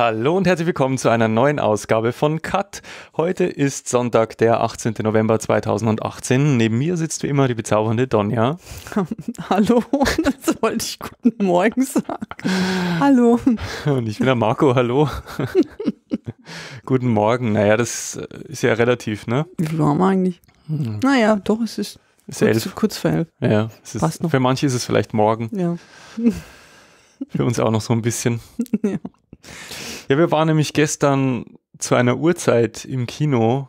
Hallo und herzlich willkommen zu einer neuen Ausgabe von Cut. Heute ist Sonntag, der 18. November 2018. Neben mir sitzt wie immer die bezaubernde Donja. Hallo, das wollte ich guten Morgen sagen. Hallo. Und ich bin der Marco, hallo. guten Morgen. Naja, das äh, ist ja relativ, ne? Wie viel haben wir eigentlich? Hm. Naja, doch, es ist, ist kurz, kurz vor elf. Ja, es ist, Passt noch. für manche ist es vielleicht morgen. Ja. Für uns auch noch so ein bisschen. Ja. Ja, wir waren nämlich gestern zu einer Uhrzeit im Kino.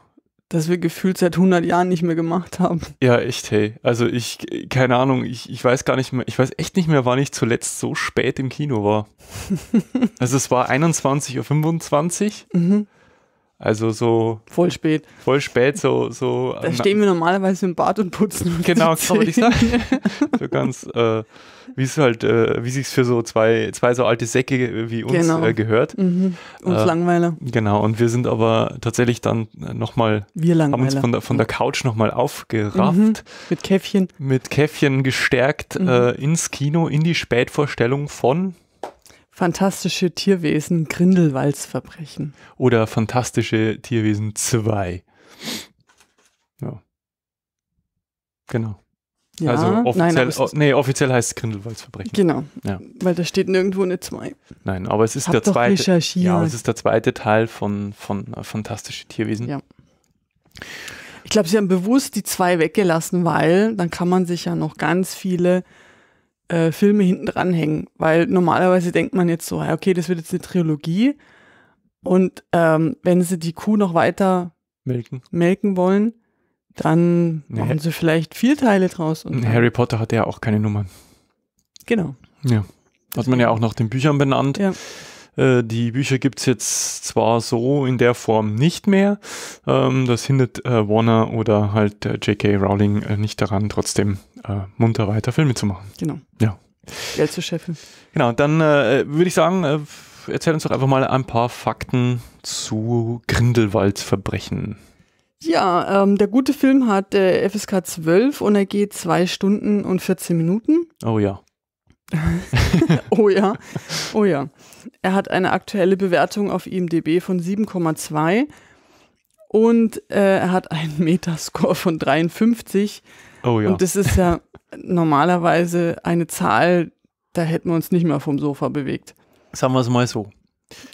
Dass wir gefühlt seit 100 Jahren nicht mehr gemacht haben. Ja, echt, hey. Also ich, keine Ahnung, ich, ich weiß gar nicht mehr, ich weiß echt nicht mehr, wann ich zuletzt so spät im Kino war. also es war 21.25 Uhr. Mhm. Also so. Voll spät. Voll spät, so. so da stehen wir normalerweise im Bad und putzen. Genau, kann man nicht sagen. so ganz. Äh, wie es halt, äh, wie sich's für so zwei, zwei so alte Säcke wie uns genau. äh, gehört. Mhm. Uns äh, Langweiler. Genau, und wir sind aber tatsächlich dann nochmal, haben uns von der, von der Couch nochmal aufgerafft. Mhm. Mit Käffchen. Mit Käffchen gestärkt mhm. äh, ins Kino, in die Spätvorstellung von Fantastische Tierwesen, Grindelwalzverbrechen. Oder Fantastische Tierwesen 2. Ja. Genau. Ja, also offiziell, nein, oh, nee, offiziell heißt es Grindelwalds Genau. Ja. Weil da steht nirgendwo eine 2. Nein, aber es ist Hab der zweite. Ja, es ist der zweite Teil von, von äh, Fantastische Tierwesen. Ja. Ich glaube, sie haben bewusst die zwei weggelassen, weil dann kann man sich ja noch ganz viele äh, Filme hinten dranhängen. Weil normalerweise denkt man jetzt so, okay, das wird jetzt eine Trilogie. Und ähm, wenn sie die Kuh noch weiter melken, melken wollen, dann nee. machen sie vielleicht vier Teile draus. Und Harry Potter hatte ja auch keine Nummern. Genau. Ja. Hat man ja auch nach den Büchern benannt. Ja. Äh, die Bücher gibt es jetzt zwar so in der Form nicht mehr, ähm, das hindert äh, Warner oder halt äh, J.K. Rowling äh, nicht daran, trotzdem äh, munter weiter Filme zu machen. Genau. Ja. Geld zu scheffeln. Genau, dann äh, würde ich sagen, erzähl uns doch einfach mal ein paar Fakten zu Grindelwalds Verbrechen. Ja, ähm, der gute Film hat äh, FSK 12 und er geht zwei Stunden und 14 Minuten. Oh ja. oh ja, oh ja. Er hat eine aktuelle Bewertung auf IMDb von 7,2 und äh, er hat einen Metascore von 53. Oh ja. Und das ist ja normalerweise eine Zahl, da hätten wir uns nicht mehr vom Sofa bewegt. Sagen wir es mal so.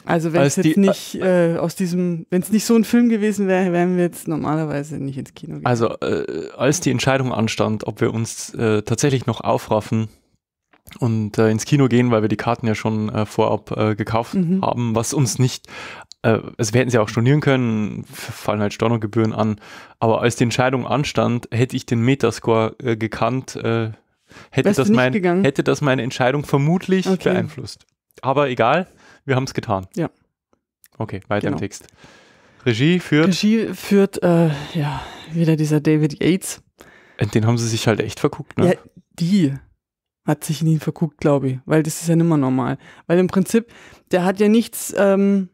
Also wenn es jetzt die, nicht äh, aus diesem, wenn es nicht so ein Film gewesen wäre, wären wir jetzt normalerweise nicht ins Kino gegangen. Also äh, als die Entscheidung anstand, ob wir uns äh, tatsächlich noch aufraffen und äh, ins Kino gehen, weil wir die Karten ja schon äh, vorab äh, gekauft mhm. haben, was uns nicht, also wir hätten sie auch stornieren können, fallen halt Stornogebühren an, aber als die Entscheidung anstand, hätte ich den Metascore gekannt, hätte das, mein, hätte das meine Entscheidung vermutlich okay. beeinflusst. Aber egal, wir haben es getan. Ja. Okay, weiter genau. im Text. Regie führt. Regie führt, äh, ja, wieder dieser David Yates. Äh, den haben sie sich halt echt verguckt, ne? Ja, die hat sich in ihn verguckt, glaube ich, weil das ist ja nimmer normal. Weil im Prinzip, der hat ja nichts, ähm,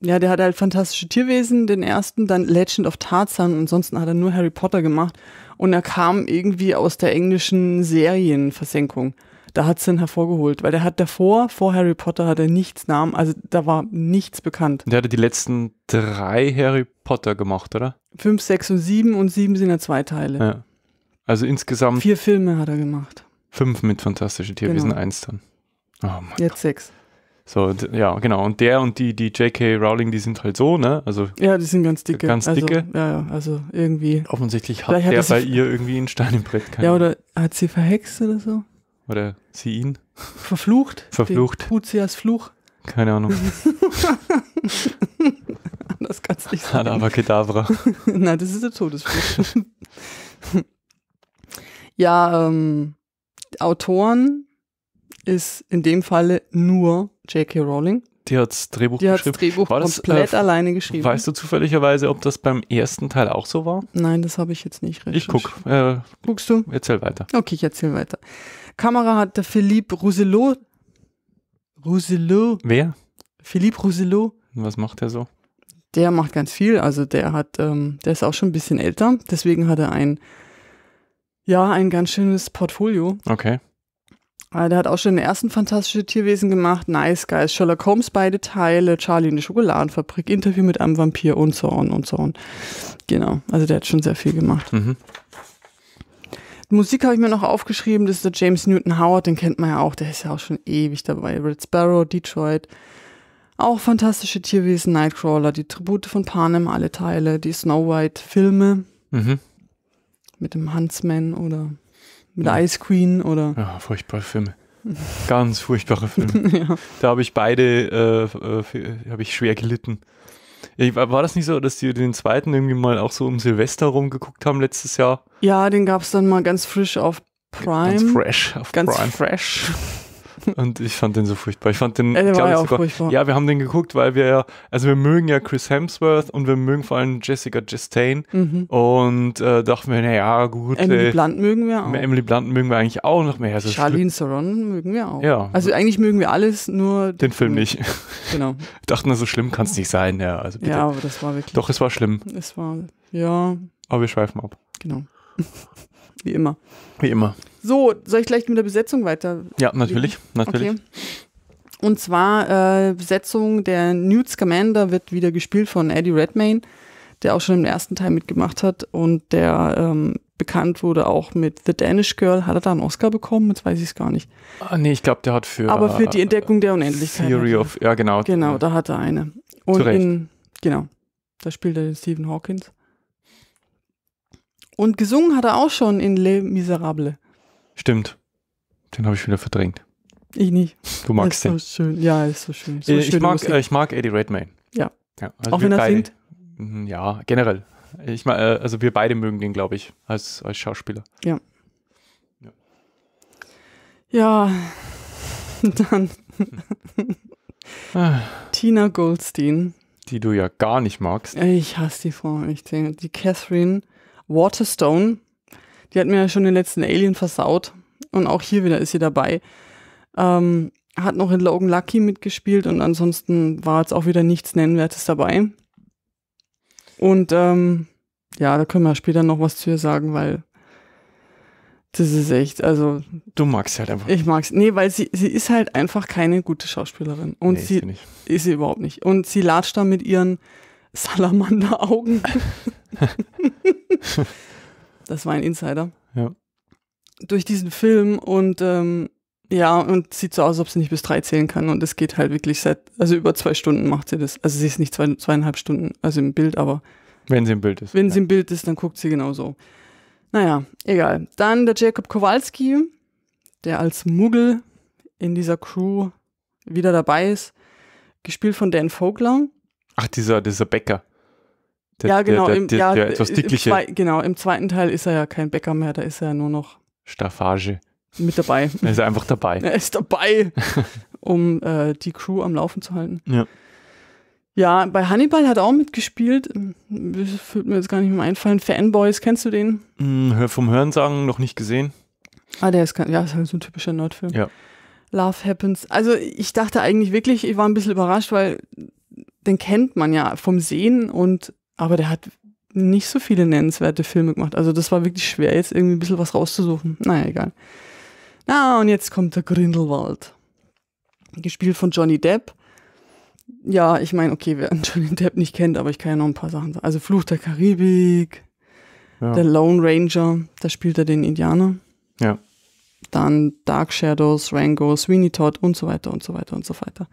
ja, der hat halt fantastische Tierwesen, den ersten, dann Legend of Tarzan und ansonsten hat er nur Harry Potter gemacht und er kam irgendwie aus der englischen Serienversenkung da hat es ihn hervorgeholt, weil der hat davor, vor Harry Potter, hat er nichts Namen, also da war nichts bekannt. Der hatte die letzten drei Harry Potter gemacht, oder? Fünf, sechs und sieben und sieben sind ja zwei Teile. Ja. Also insgesamt. Vier Filme hat er gemacht. Fünf mit Fantastische Tierwesen, genau. eins dann. Oh mein Jetzt sechs. So, ja, genau. Und der und die, die J.K. Rowling, die sind halt so, ne? Also ja, die sind ganz dicke. Ganz also, dicke. Also, ja, ja, also irgendwie. Offensichtlich hat, hat der bei ihr irgendwie einen Stein im Brett. ja, oder hat sie verhext oder so? Oder sie ihn? Verflucht? Verflucht. Puzias Fluch? Keine Ahnung. das kannst du nicht sagen. Abracadabra. Nein, das ist der Todesfluch. ja, ähm, Autoren ist in dem Falle nur J.K. Rowling. Die hat das Drehbuch die geschrieben. Die hat das Drehbuch war komplett das, äh, alleine geschrieben. Weißt du zufälligerweise, ob das beim ersten Teil auch so war? Nein, das habe ich jetzt nicht richtig. Ich gucke. Äh, Guckst du? Erzähl weiter. Okay, ich erzähl weiter. Kamera hat der Philippe Rousselot. Rousselot? Wer? Philippe Rousselot. Was macht er so? Der macht ganz viel. Also der hat, ähm, der ist auch schon ein bisschen älter. Deswegen hat er ein, ja, ein ganz schönes Portfolio. Okay. Äh, der hat auch schon den ersten fantastische Tierwesen gemacht, Nice Guys, Sherlock Holmes beide Teile, Charlie in der Schokoladenfabrik, Interview mit einem Vampir und so on und so on. Genau, also der hat schon sehr viel gemacht. Mhm. Musik habe ich mir noch aufgeschrieben, das ist der James Newton Howard, den kennt man ja auch, der ist ja auch schon ewig dabei. Red Sparrow, Detroit. Auch fantastische Tierwesen, Nightcrawler, die Tribute von Panem, alle Teile, die Snow White-Filme. Mhm. Mit dem Huntsman oder mit der Ice Queen oder. Ja, furchtbare Filme. Ganz furchtbare Filme. ja. Da habe ich beide, äh, äh, äh habe ich schwer gelitten. War das nicht so, dass die den zweiten irgendwie mal auch so um Silvester rumgeguckt haben letztes Jahr? Ja, den gab es dann mal ganz frisch auf Prime. Ganz fresh. Auf ganz Prime. fresh. Und ich fand den so furchtbar. Ich fand den, äh, glaube ja ich sogar, furchtbar. ja, wir haben den geguckt, weil wir ja, also wir mögen ja Chris Hemsworth und wir mögen vor allem Jessica Chastain mhm. und äh, dachten wir, naja, gut. Emily ey, Blunt mögen wir auch. Emily Blunt mögen wir eigentlich auch noch mehr. Also Charlene Theron mögen wir auch. Ja. Also eigentlich mögen wir alles, nur den Film nicht. Genau. Wir dachten, so schlimm kann es nicht sein, ja. Also bitte. Ja, aber das war wirklich. Doch, es war schlimm. Es war, ja. Aber wir schweifen ab. Genau. Wie immer. Wie immer. So, soll ich gleich mit der Besetzung weiter? Ja, natürlich, mhm. natürlich. Okay. Und zwar äh, Besetzung der Newt Scamander wird wieder gespielt von Eddie Redmayne, der auch schon im ersten Teil mitgemacht hat und der ähm, bekannt wurde auch mit The Danish Girl. Hat er da einen Oscar bekommen? Jetzt weiß ich es gar nicht. Ah, nee, ich glaube, der hat für. Aber für die äh, Entdeckung der Unendlichkeit. Theory of, ja, genau. Genau, da hat er eine. Und Zurecht. in, genau, da spielt er den Stephen Hawkins. Und gesungen hat er auch schon in Les Miserables. Stimmt. Den habe ich wieder verdrängt. Ich nicht. Du magst den. Ist so schön. Ja, ist so schön. So äh, ich, mag, Musik. Äh, ich mag Eddie Redmayne. Ja. ja also Auch wenn er beide, singt? Mhm, ja, generell. Ich mag, äh, also wir beide mögen den, glaube ich, als, als Schauspieler. Ja. Ja. ja. Dann. Ah. Tina Goldstein. Die du ja gar nicht magst. Ich hasse die Frau. Ich denke, die Catherine Waterstone die hat mir ja schon den letzten Alien versaut. Und auch hier wieder ist sie dabei. Ähm, hat noch in Logan Lucky mitgespielt und ansonsten war jetzt auch wieder nichts Nennwertes dabei. Und ähm, ja, da können wir später noch was zu ihr sagen, weil das ist echt, also. Du magst halt einfach. Ich mag's. Nee, weil sie, sie ist halt einfach keine gute Schauspielerin. Und nee, sie ist sie, ist sie überhaupt nicht. Und sie latscht da mit ihren Salamander-Augen. das war ein Insider. Ja. Durch diesen Film und ähm, ja, und sieht so aus, als ob sie nicht bis drei zählen kann. Und es geht halt wirklich seit, also über zwei Stunden macht sie das. Also sie ist nicht zwei, zweieinhalb Stunden, also im Bild, aber. Wenn sie im Bild ist. Wenn ja. sie im Bild ist, dann guckt sie genau so. Naja, egal. Dann der Jacob Kowalski, der als Muggel in dieser Crew wieder dabei ist, gespielt von Dan Vogler. Ach, dieser, dieser Bäcker. Der, ja, genau. Der, der, im, ja, der etwas dickliche. Im zwei, genau, im zweiten Teil ist er ja kein Bäcker mehr, da ist er ja nur noch. Staffage. Mit dabei. er ist einfach dabei. Er ist dabei, um äh, die Crew am Laufen zu halten. Ja. Ja, bei Hannibal hat er auch mitgespielt. Hm, das fühlt mir jetzt gar nicht mehr einfallen. Fanboys, kennst du den? Hm, vom Hörensagen noch nicht gesehen. Ah, der ist, ja, ist halt so ein typischer Nordfilm. Ja. Love Happens. Also ich dachte eigentlich wirklich, ich war ein bisschen überrascht, weil den kennt man ja vom Sehen und aber der hat nicht so viele nennenswerte Filme gemacht. Also das war wirklich schwer, jetzt irgendwie ein bisschen was rauszusuchen. Naja, egal. Na, und jetzt kommt der Grindelwald. Gespielt von Johnny Depp. Ja, ich meine, okay, wer Johnny Depp nicht kennt, aber ich kann ja noch ein paar Sachen sagen. Also Fluch der Karibik, ja. der Lone Ranger, da spielt er den Indianer. Ja. Dann Dark Shadows, Rango, Sweeney Todd und so weiter und so weiter und so weiter.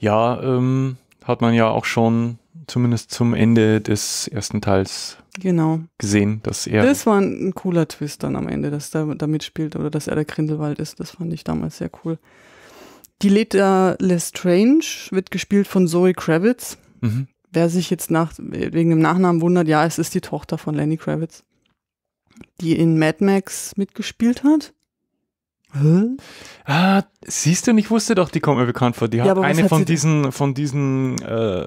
Ja, ähm, hat man ja auch schon zumindest zum Ende des ersten Teils genau. gesehen, dass er. Das war ein, cooler Twist dann am Ende, dass er da mitspielt oder dass er der Grindelwald ist. Das fand ich damals sehr cool. Die Leda Lestrange wird gespielt von Zoe Kravitz. Mhm. Wer sich jetzt nach, wegen dem Nachnamen wundert, ja, es ist die Tochter von Lenny Kravitz, die in Mad Max mitgespielt hat. Hä? Ah, siehst du, und ich wusste doch, die kommt mir bekannt vor. Die ja, hat eine hat von diesen, von diesen, äh,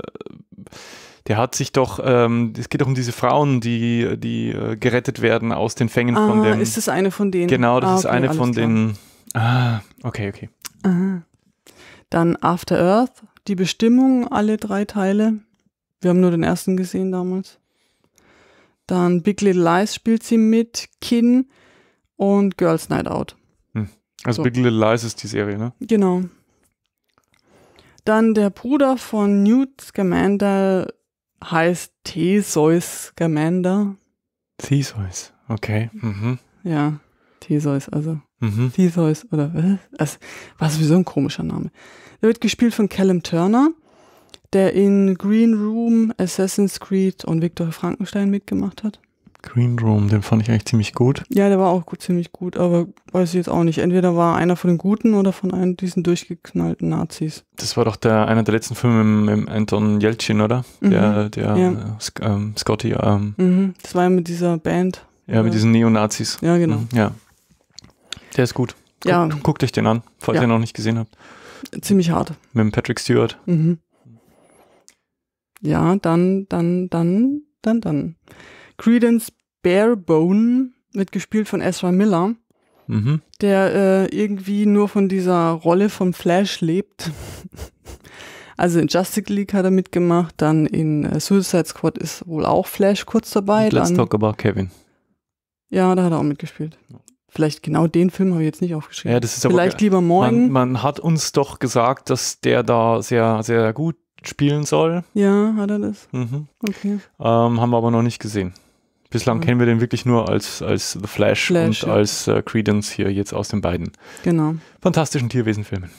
der hat sich doch, ähm, es geht doch um diese Frauen, die, die äh, gerettet werden aus den Fängen ah, von dem. Ist das eine von denen? Genau, das ah, okay, ist eine von klar. den. Ah, okay, okay. Aha. Dann After Earth, die Bestimmung, alle drei Teile. Wir haben nur den ersten gesehen damals. Dann Big Little Lies spielt sie mit, Kin und Girls Night Out. Also so. Big Little Lies ist die Serie, ne? Genau. Dann der Bruder von Newt Scamander heißt Theseus Scamander. Theseus, okay. Mhm. Ja, Theseus, also. Mhm. Theseus oder was? Also, was sowieso ein komischer Name. Der wird gespielt von Callum Turner, der in Green Room, Assassin's Creed und Victor Frankenstein mitgemacht hat. Green Room, den fand ich eigentlich ziemlich gut. Ja, der war auch gut, ziemlich gut, aber weiß ich jetzt auch nicht. Entweder war einer von den Guten oder von einem diesen durchgeknallten Nazis. Das war doch der einer der letzten Filme mit, Anton Jeltsin, oder? Mhm. Der, ja. äh, ähm, Scotty. Ähm. Mhm. Das war ja mit dieser Band. Ja, mit äh, diesen Neonazis. Ja, genau. Mhm, ja. Der ist gut. Guck, ja. Guckt euch den an, falls ja. ihr noch nicht gesehen habt. Ziemlich hart. Mit dem Patrick Stewart. Mhm. Ja, dann, dann, dann, dann, dann. Credence Barebone mitgespielt von Ezra Miller, mhm. der äh, irgendwie nur von dieser Rolle vom Flash lebt. also in Justice League hat er mitgemacht, dann in äh, Suicide Squad ist wohl auch Flash kurz dabei. let's dann, talk about Kevin. Ja, da hat er auch mitgespielt. Vielleicht genau den Film habe ich jetzt nicht aufgeschrieben. Ja, das ist Vielleicht aber, lieber morgen. Man, man hat uns doch gesagt, dass der da sehr, sehr gut spielen soll. Ja, hat er das? Mhm. Okay. Ähm, haben wir aber noch nicht gesehen. Bislang mhm. kennen wir den wirklich nur als, als The Flash, Flash und ja. als äh, Credence hier jetzt aus den beiden genau. fantastischen Tierwesenfilmen.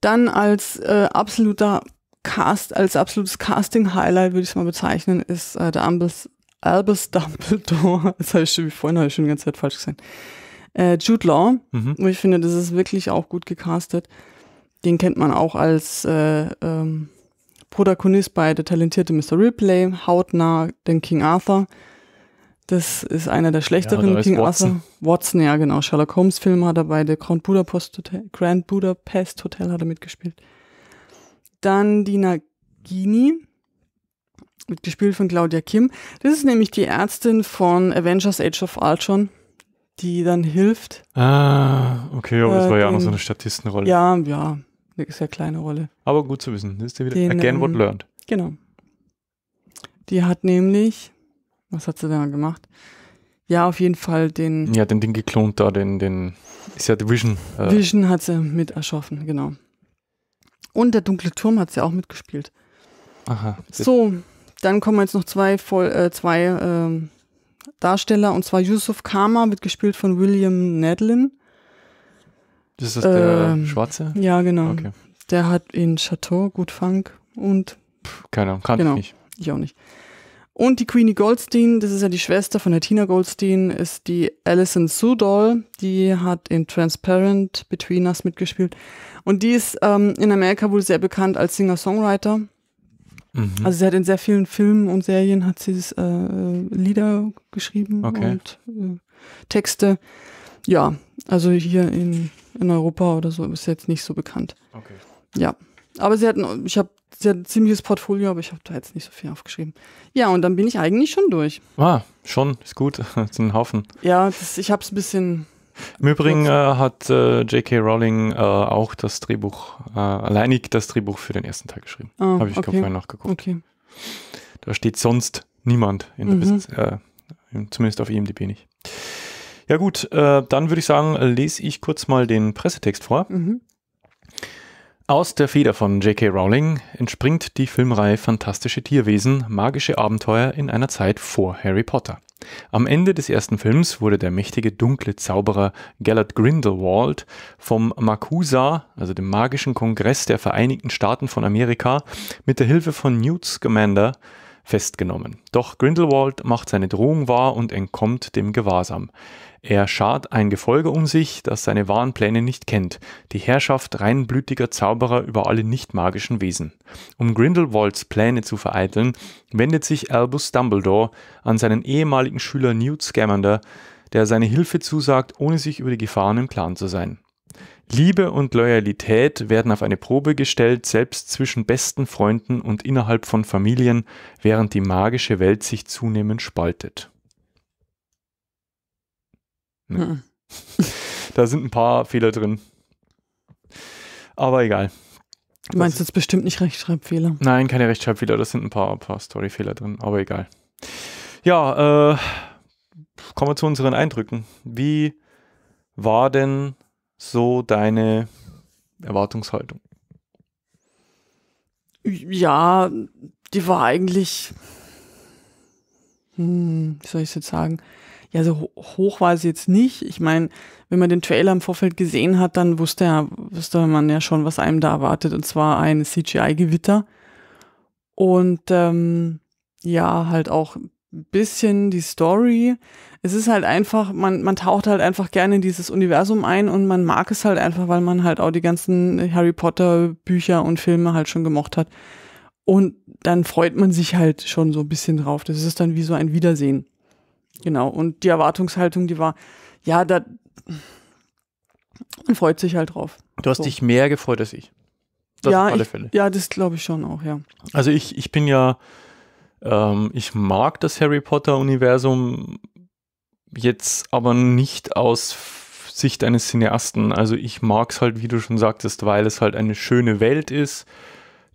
Dann als äh, absoluter Cast, als absolutes Casting-Highlight würde ich es mal bezeichnen, ist äh, der Ambus, Albus Dumbledore. Das habe ich schon, wie vorhin habe ich schon die ganze Zeit falsch gesehen. Äh, Jude Law, mhm. und ich finde, das ist wirklich auch gut gecastet. Den kennt man auch als äh, ähm, Protagonist bei Der talentierte Mr. Ripley, hautnah den King Arthur. Das ist einer der schlechteren ja, King Watson. Arthur. Watson, ja genau. Sherlock Holmes Film hat er bei der Grand Budapest Hotel, Grand Budapest Hotel hat er mitgespielt. Dann die Nagini, mitgespielt von Claudia Kim. Das ist nämlich die Ärztin von Avengers Age of Ultron, die dann hilft. Ah, okay, aber das äh, war ja auch noch so eine Statistenrolle. Ja, ja, eine sehr kleine Rolle. Aber gut zu wissen. Das ist ja wieder Den, again what ähm, learned. Genau. Die hat nämlich, was hat sie da gemacht? Ja, auf jeden Fall den. Ja, den Ding geklont da, den, den. Ist ja die Vision. Äh. Vision hat sie mit erschaffen, genau. Und der dunkle Turm hat sie auch mitgespielt. Aha. So, dann kommen jetzt noch zwei, voll, äh, zwei äh, Darsteller, und zwar Yusuf Kama wird gespielt von William Nedlin das ist der ähm, Schwarze? Ja, genau. Okay. Der hat in Chateau gut Funk und. Pff, keine Ahnung, kann genau, ich nicht. Ich auch nicht. Und die Queenie Goldstein, das ist ja die Schwester von der Tina Goldstein, ist die Alison Sudol. Die hat in Transparent Between Us mitgespielt. Und die ist ähm, in Amerika wohl sehr bekannt als Singer-Songwriter. Mhm. Also sie hat in sehr vielen Filmen und Serien hat sie äh, Lieder geschrieben okay. und äh, Texte. Ja, also hier in in Europa oder so, ist jetzt nicht so bekannt. Okay. Ja. Aber sie hatten, ich habe, sie hat ein ziemliches Portfolio, aber ich habe da jetzt nicht so viel aufgeschrieben. Ja, und dann bin ich eigentlich schon durch. Ah, schon, ist gut, ist ein Haufen. Ja, das, ich habe es ein bisschen. Im Übrigen äh, hat äh, J.K. Rowling äh, auch das Drehbuch, äh, alleinig das Drehbuch für den ersten Teil geschrieben. Ah, habe ich okay. vorher nachgeguckt. Okay. Da steht sonst niemand in der mhm. Business, äh, zumindest auf IMDb nicht. Ja gut, äh, dann würde ich sagen, lese ich kurz mal den Pressetext vor. Mhm. Aus der Feder von J.K. Rowling entspringt die Filmreihe Fantastische Tierwesen, magische Abenteuer in einer Zeit vor Harry Potter. Am Ende des ersten Films wurde der mächtige dunkle Zauberer Gellert Grindelwald vom Makusa, also dem magischen Kongress der Vereinigten Staaten von Amerika, mit der Hilfe von Newt Scamander festgenommen. Doch Grindelwald macht seine Drohung wahr und entkommt dem Gewahrsam. Er schart ein Gefolge um sich, das seine wahren Pläne nicht kennt, die Herrschaft reinblütiger Zauberer über alle nicht-magischen Wesen. Um Grindelwalds Pläne zu vereiteln, wendet sich Albus Dumbledore an seinen ehemaligen Schüler Newt Scamander, der seine Hilfe zusagt, ohne sich über die Gefahren im Klaren zu sein. Liebe und Loyalität werden auf eine Probe gestellt, selbst zwischen besten Freunden und innerhalb von Familien, während die magische Welt sich zunehmend spaltet. Nee. Hm. Da sind ein paar Fehler drin. Aber egal. Du meinst das jetzt bestimmt nicht Rechtschreibfehler? Nein, keine Rechtschreibfehler, Da sind ein paar, paar Storyfehler drin, aber egal. Ja, äh, kommen wir zu unseren Eindrücken. Wie war denn so deine Erwartungshaltung? Ja, die war eigentlich, hm, wie soll ich es jetzt sagen? Ja, so hoch war sie jetzt nicht. Ich meine, wenn man den Trailer im Vorfeld gesehen hat, dann wusste, ja, wusste man ja schon, was einem da erwartet, und zwar ein CGI-Gewitter. Und ähm, ja, halt auch bisschen die Story. Es ist halt einfach, man, man taucht halt einfach gerne in dieses Universum ein und man mag es halt einfach, weil man halt auch die ganzen Harry Potter Bücher und Filme halt schon gemocht hat. Und dann freut man sich halt schon so ein bisschen drauf. Das ist dann wie so ein Wiedersehen. Genau. Und die Erwartungshaltung, die war, ja, da, man freut sich halt drauf. Du hast so. dich mehr gefreut als ich. Das ja, auf alle ich, Fälle. Ja, das glaube ich schon auch, ja. Also ich, ich bin ja, ähm, ich mag das Harry Potter-Universum jetzt aber nicht aus Sicht eines Cineasten. Also ich mag es halt, wie du schon sagtest, weil es halt eine schöne Welt ist,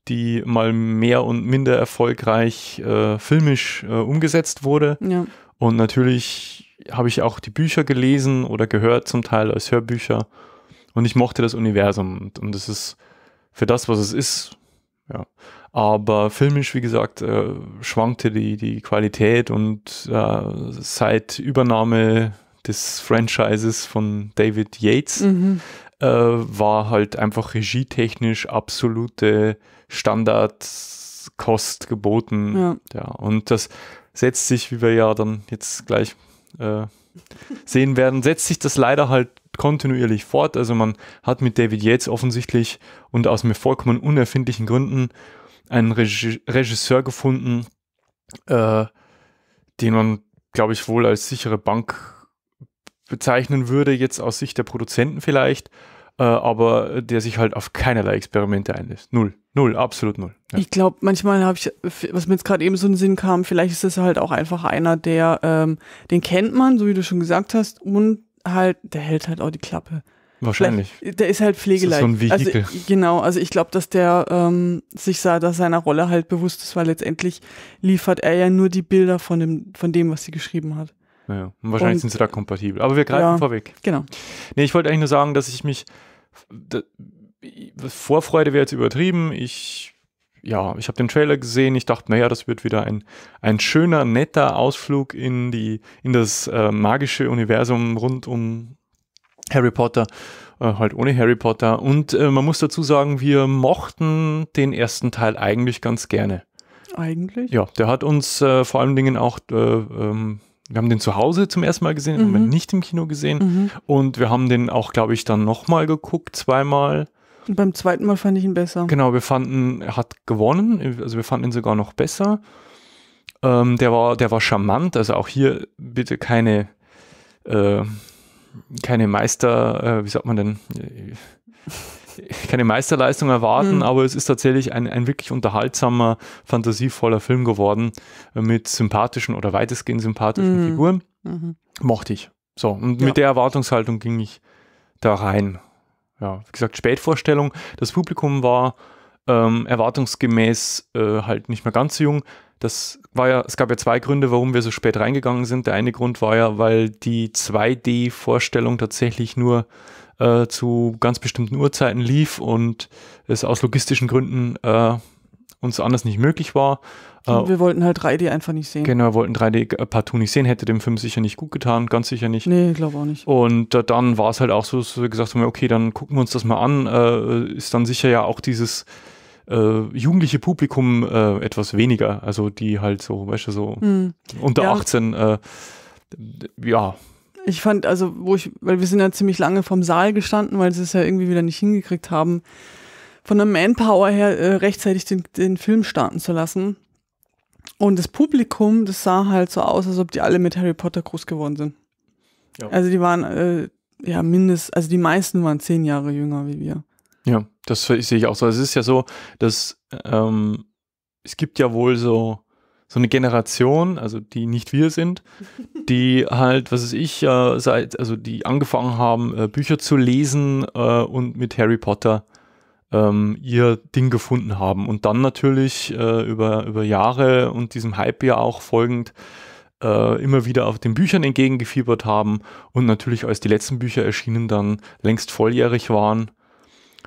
die mal mehr und minder erfolgreich äh, filmisch äh, umgesetzt wurde. Ja. Und natürlich habe ich auch die Bücher gelesen oder gehört zum Teil als Hörbücher. Und ich mochte das Universum. Und es ist für das, was es ist, ja. Aber filmisch, wie gesagt, äh, schwankte die, die Qualität und äh, seit Übernahme des Franchises von David Yates mhm. äh, war halt einfach regietechnisch absolute Standardkost geboten. Ja. ja. Und das setzt sich, wie wir ja dann jetzt gleich äh, sehen werden, setzt sich das leider halt kontinuierlich fort. Also man hat mit David Yates offensichtlich und aus mir vollkommen unerfindlichen Gründen einen Regisseur gefunden, äh, den man, glaube ich, wohl als sichere Bank bezeichnen würde, jetzt aus Sicht der Produzenten vielleicht, äh, aber der sich halt auf keinerlei Experimente einlässt. Null. Null, absolut null. Ja. Ich glaube, manchmal habe ich, was mir jetzt gerade eben so in den Sinn kam, vielleicht ist das halt auch einfach einer, der, ähm, den kennt man, so wie du schon gesagt hast, und halt, der hält halt auch die Klappe. Wahrscheinlich. Vielleicht, der ist halt pflegeleicht. Ist so ein also Vehikel. Also, genau, also ich glaube, dass der ähm, sich sah, dass seiner Rolle halt bewusst ist, weil letztendlich liefert er ja nur die Bilder von dem, von dem was sie geschrieben hat. Naja, und wahrscheinlich und, sind sie da kompatibel. Aber wir greifen ja, vorweg. Genau. Nee, ich wollte eigentlich nur sagen, dass ich mich. Da, Vorfreude wäre jetzt übertrieben. Ich ja, ich habe den Trailer gesehen, ich dachte, naja, das wird wieder ein, ein schöner, netter Ausflug in, die, in das äh, magische Universum rund um Harry Potter, äh, halt ohne Harry Potter. Und äh, man muss dazu sagen, wir mochten den ersten Teil eigentlich ganz gerne. Eigentlich? Ja, der hat uns äh, vor allen Dingen auch, äh, ähm, wir haben den zu Hause zum ersten Mal gesehen, mhm. haben wir nicht im Kino gesehen. Mhm. Und wir haben den auch, glaube ich, dann nochmal geguckt, zweimal. Und beim zweiten Mal fand ich ihn besser. Genau, wir fanden, er hat gewonnen, also wir fanden ihn sogar noch besser. Ähm, der, war, der war charmant, also auch hier bitte keine äh, keine Meister, äh, wie sagt man denn? Äh, keine Meisterleistung erwarten, mhm. aber es ist tatsächlich ein, ein wirklich unterhaltsamer, fantasievoller Film geworden äh, mit sympathischen oder weitestgehend sympathischen mhm. Figuren. Mhm. Mochte ich. So, und ja. mit der Erwartungshaltung ging ich da rein. Ja, wie gesagt, Spätvorstellung. Das Publikum war ähm, erwartungsgemäß äh, halt nicht mehr ganz so jung. Das war ja, es gab ja zwei Gründe, warum wir so spät reingegangen sind. Der eine Grund war ja, weil die 2D-Vorstellung tatsächlich nur äh, zu ganz bestimmten Uhrzeiten lief und es aus logistischen Gründen äh, uns anders nicht möglich war. Und äh, wir wollten halt 3D einfach nicht sehen. Genau, wir wollten 3D äh, partout nicht sehen, hätte dem Film sicher nicht gut getan, ganz sicher nicht. Nee, glaube auch nicht. Und äh, dann war es halt auch so, dass wir gesagt haben, okay, dann gucken wir uns das mal an, äh, ist dann sicher ja auch dieses äh, jugendliche Publikum äh, etwas weniger. Also die halt so, weißt du, so mhm. unter ja. 18, äh, ja. Ich fand, also, wo ich, weil wir sind ja ziemlich lange vom Saal gestanden, weil sie es ja irgendwie wieder nicht hingekriegt haben, von der Manpower her äh, rechtzeitig den, den Film starten zu lassen. Und das Publikum, das sah halt so aus, als ob die alle mit Harry Potter groß geworden sind. Ja. Also die waren, äh, ja, mindestens, also die meisten waren zehn Jahre jünger wie wir. Ja, das sehe ich auch so. Also es ist ja so, dass ähm, es gibt ja wohl so, so eine Generation, also die nicht wir sind, die halt, was weiß ich, äh, seit, also die angefangen haben, äh, Bücher zu lesen äh, und mit Harry Potter ähm, ihr Ding gefunden haben. Und dann natürlich äh, über, über Jahre und diesem Hype ja auch folgend äh, immer wieder auf den Büchern entgegengefiebert haben und natürlich als die letzten Bücher erschienen dann längst volljährig waren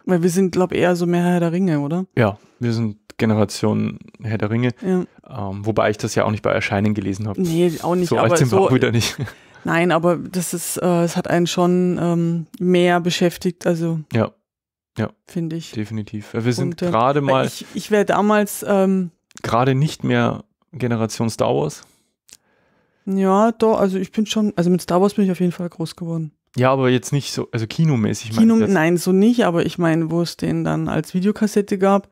weil wir sind, glaube ich, eher so mehr Herr der Ringe, oder? Ja, wir sind Generation Herr der Ringe. Ja. Ähm, wobei ich das ja auch nicht bei Erscheinen gelesen habe. Nee, auch nicht. So aber alt sind so, wir wieder nicht. Nein, aber das ist, äh, es hat einen schon ähm, mehr beschäftigt, also. Ja. Ja. Finde ich. Definitiv. Wir sind äh, gerade mal. Ich, ich wäre damals. Ähm, gerade nicht mehr Generation Star Wars. Ja, doch, also ich bin schon, also mit Star Wars bin ich auf jeden Fall groß geworden. Ja, aber jetzt nicht so, also kinomäßig. Kino, nein, so nicht, aber ich meine, wo es den dann als Videokassette gab,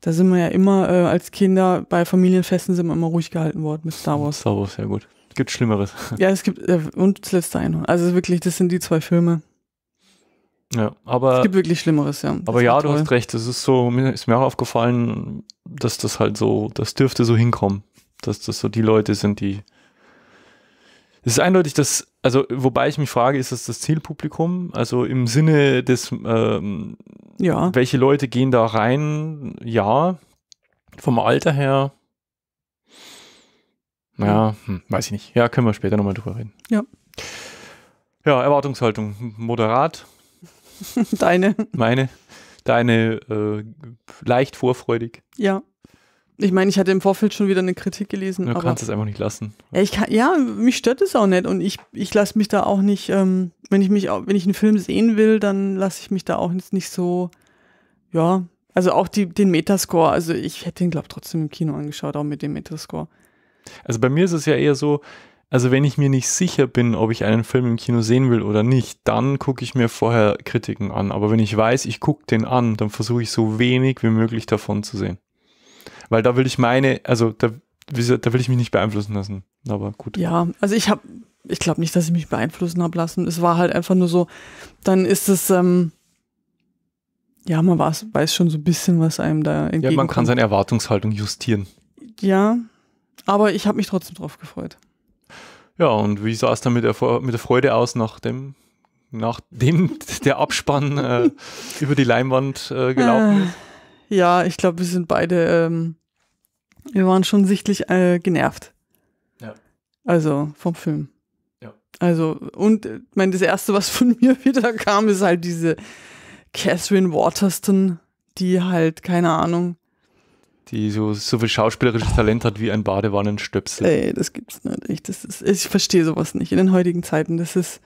da sind wir ja immer äh, als Kinder bei Familienfesten sind wir immer ruhig gehalten worden mit Star Wars. Star Wars, ja gut. Gibt Schlimmeres. Ja, es gibt, äh, und das letzte Einhorn. Also wirklich, das sind die zwei Filme. Ja, aber. Es gibt wirklich Schlimmeres, ja. aber ja, du hast recht. Es ist so, mir ist mir auch aufgefallen, dass das halt so, das dürfte so hinkommen. Dass das so die Leute sind, die. Es ist eindeutig, dass also wobei ich mich frage, ist das das Zielpublikum? Also im Sinne des, ähm, ja. welche Leute gehen da rein? Ja, vom Alter her. Hm. Ja, hm, weiß ich nicht. Ja, können wir später nochmal drüber reden. Ja. Ja, Erwartungshaltung moderat. Deine. Meine. Deine äh, leicht vorfreudig. Ja. Ich meine, ich hatte im Vorfeld schon wieder eine Kritik gelesen. Du kannst es einfach nicht lassen. Ja, ich kann, ja mich stört es auch nicht und ich, ich lasse mich da auch nicht, ähm, wenn ich mich, wenn ich einen Film sehen will, dann lasse ich mich da auch nicht, nicht so, ja, also auch die, den Metascore, also ich hätte den, glaube ich, trotzdem im Kino angeschaut, auch mit dem Metascore. Also bei mir ist es ja eher so, also wenn ich mir nicht sicher bin, ob ich einen Film im Kino sehen will oder nicht, dann gucke ich mir vorher Kritiken an. Aber wenn ich weiß, ich gucke den an, dann versuche ich so wenig wie möglich davon zu sehen. Weil da will ich meine, also da, da will ich mich nicht beeinflussen lassen. Aber gut. Ja, also ich habe, ich glaube nicht, dass ich mich beeinflussen habe lassen. Es war halt einfach nur so, dann ist es, ähm, ja, man weiß, weiß schon so ein bisschen, was einem da entgegenkommt. Ja, man kann seine Erwartungshaltung justieren. Ja, aber ich habe mich trotzdem drauf gefreut. Ja, und wie sah es dann mit der, mit der Freude aus nach nachdem der Abspann äh, über die Leinwand äh, gelaufen äh, ist? Ja, ich glaube, wir sind beide ähm, wir waren schon sichtlich äh, genervt. Ja. Also vom Film. Ja. Also, und äh, ich meine, das Erste, was von mir wieder kam, ist halt diese Catherine Waterston, die halt, keine Ahnung. Die so, so viel schauspielerisches Talent hat wie ein Badewannenstöpsel. Ey, das gibt's nicht. Ich, das ist, ich verstehe sowas nicht. In den heutigen Zeiten, das ist.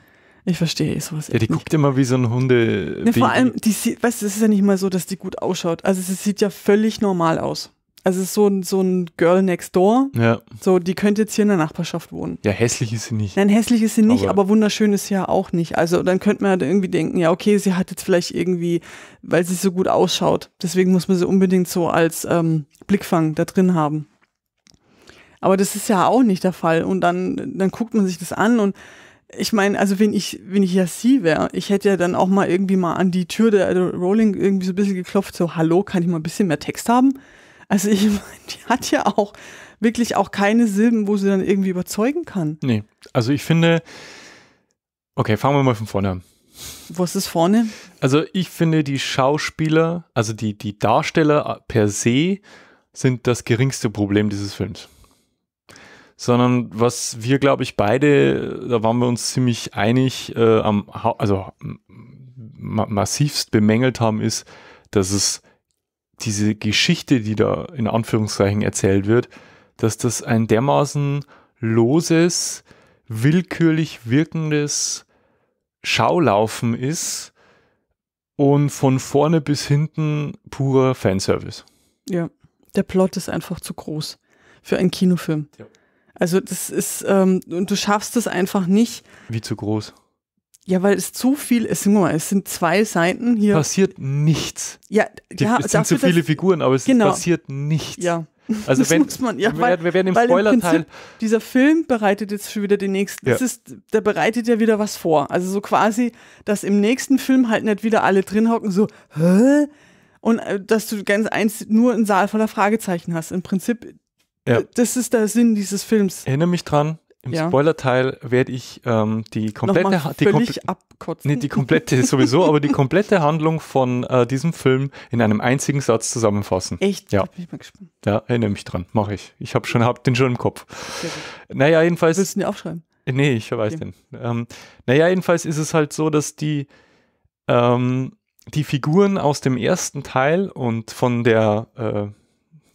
Ich verstehe sowas. nicht. Ja, die guckt immer wie so ein Hunde. Ne, vor allem, die sieht, weißt du, es ist ja nicht mal so, dass die gut ausschaut. Also sie sieht ja völlig normal aus. Also es ist so ein, so ein Girl Next Door. Ja. So, die könnte jetzt hier in der Nachbarschaft wohnen. Ja, hässlich ist sie nicht. Nein, hässlich ist sie nicht, aber, aber wunderschön ist sie ja auch nicht. Also dann könnte man halt irgendwie denken, ja, okay, sie hat jetzt vielleicht irgendwie, weil sie so gut ausschaut. Deswegen muss man sie unbedingt so als ähm, Blickfang da drin haben. Aber das ist ja auch nicht der Fall. Und dann, dann guckt man sich das an und ich meine, also wenn ich, wenn ich ja sie wäre, ich hätte ja dann auch mal irgendwie mal an die Tür der Rolling irgendwie so ein bisschen geklopft, so, hallo, kann ich mal ein bisschen mehr Text haben? Also ich meine, die hat ja auch wirklich auch keine Silben, wo sie dann irgendwie überzeugen kann. Nee, also ich finde, okay, fangen wir mal von vorne an. Was ist vorne? Also ich finde, die Schauspieler, also die, die Darsteller per se sind das geringste Problem dieses Films. Sondern was wir, glaube ich, beide, da waren wir uns ziemlich einig, äh, am, also ma massivst bemängelt haben, ist, dass es diese Geschichte, die da in Anführungszeichen erzählt wird, dass das ein dermaßen loses, willkürlich wirkendes Schaulaufen ist und von vorne bis hinten purer Fanservice. Ja, der Plot ist einfach zu groß für einen Kinofilm. Ja. Also das ist, ähm, du schaffst es einfach nicht. Wie zu groß? Ja, weil es zu viel ist. Guck mal, es sind zwei Seiten hier. Passiert nichts. Ja, Die, ja es sind zu viele Figuren, aber es genau. passiert nichts. Ja. Also das wenn, muss man, ja, weil, wir werden im Spoiler-Teil. Dieser Film bereitet jetzt schon wieder den nächsten. Ja. Das ist, der bereitet ja wieder was vor. Also so quasi, dass im nächsten Film halt nicht wieder alle drin hocken, so, hä? Und äh, dass du ganz eins nur einen Saal voller Fragezeichen hast. Im Prinzip, ja. das ist der Sinn dieses Films. Ich erinnere mich dran, im ja. Spoilerteil werde ich ähm, die komplette, die, komple abkotzen. Nee, die komplette sowieso, aber die komplette Handlung von äh, diesem Film in einem einzigen Satz zusammenfassen. Echt? Ja. Bin ich mal gespannt. Ja, erinnere mich dran. Mache ich. Ich habe schon, hab den schon im Kopf. Naja, jedenfalls. Willst du den aufschreiben? Nee, ich weiß okay. den. Ähm, naja, jedenfalls ist es halt so, dass die, ähm, die Figuren aus dem ersten Teil und von der äh,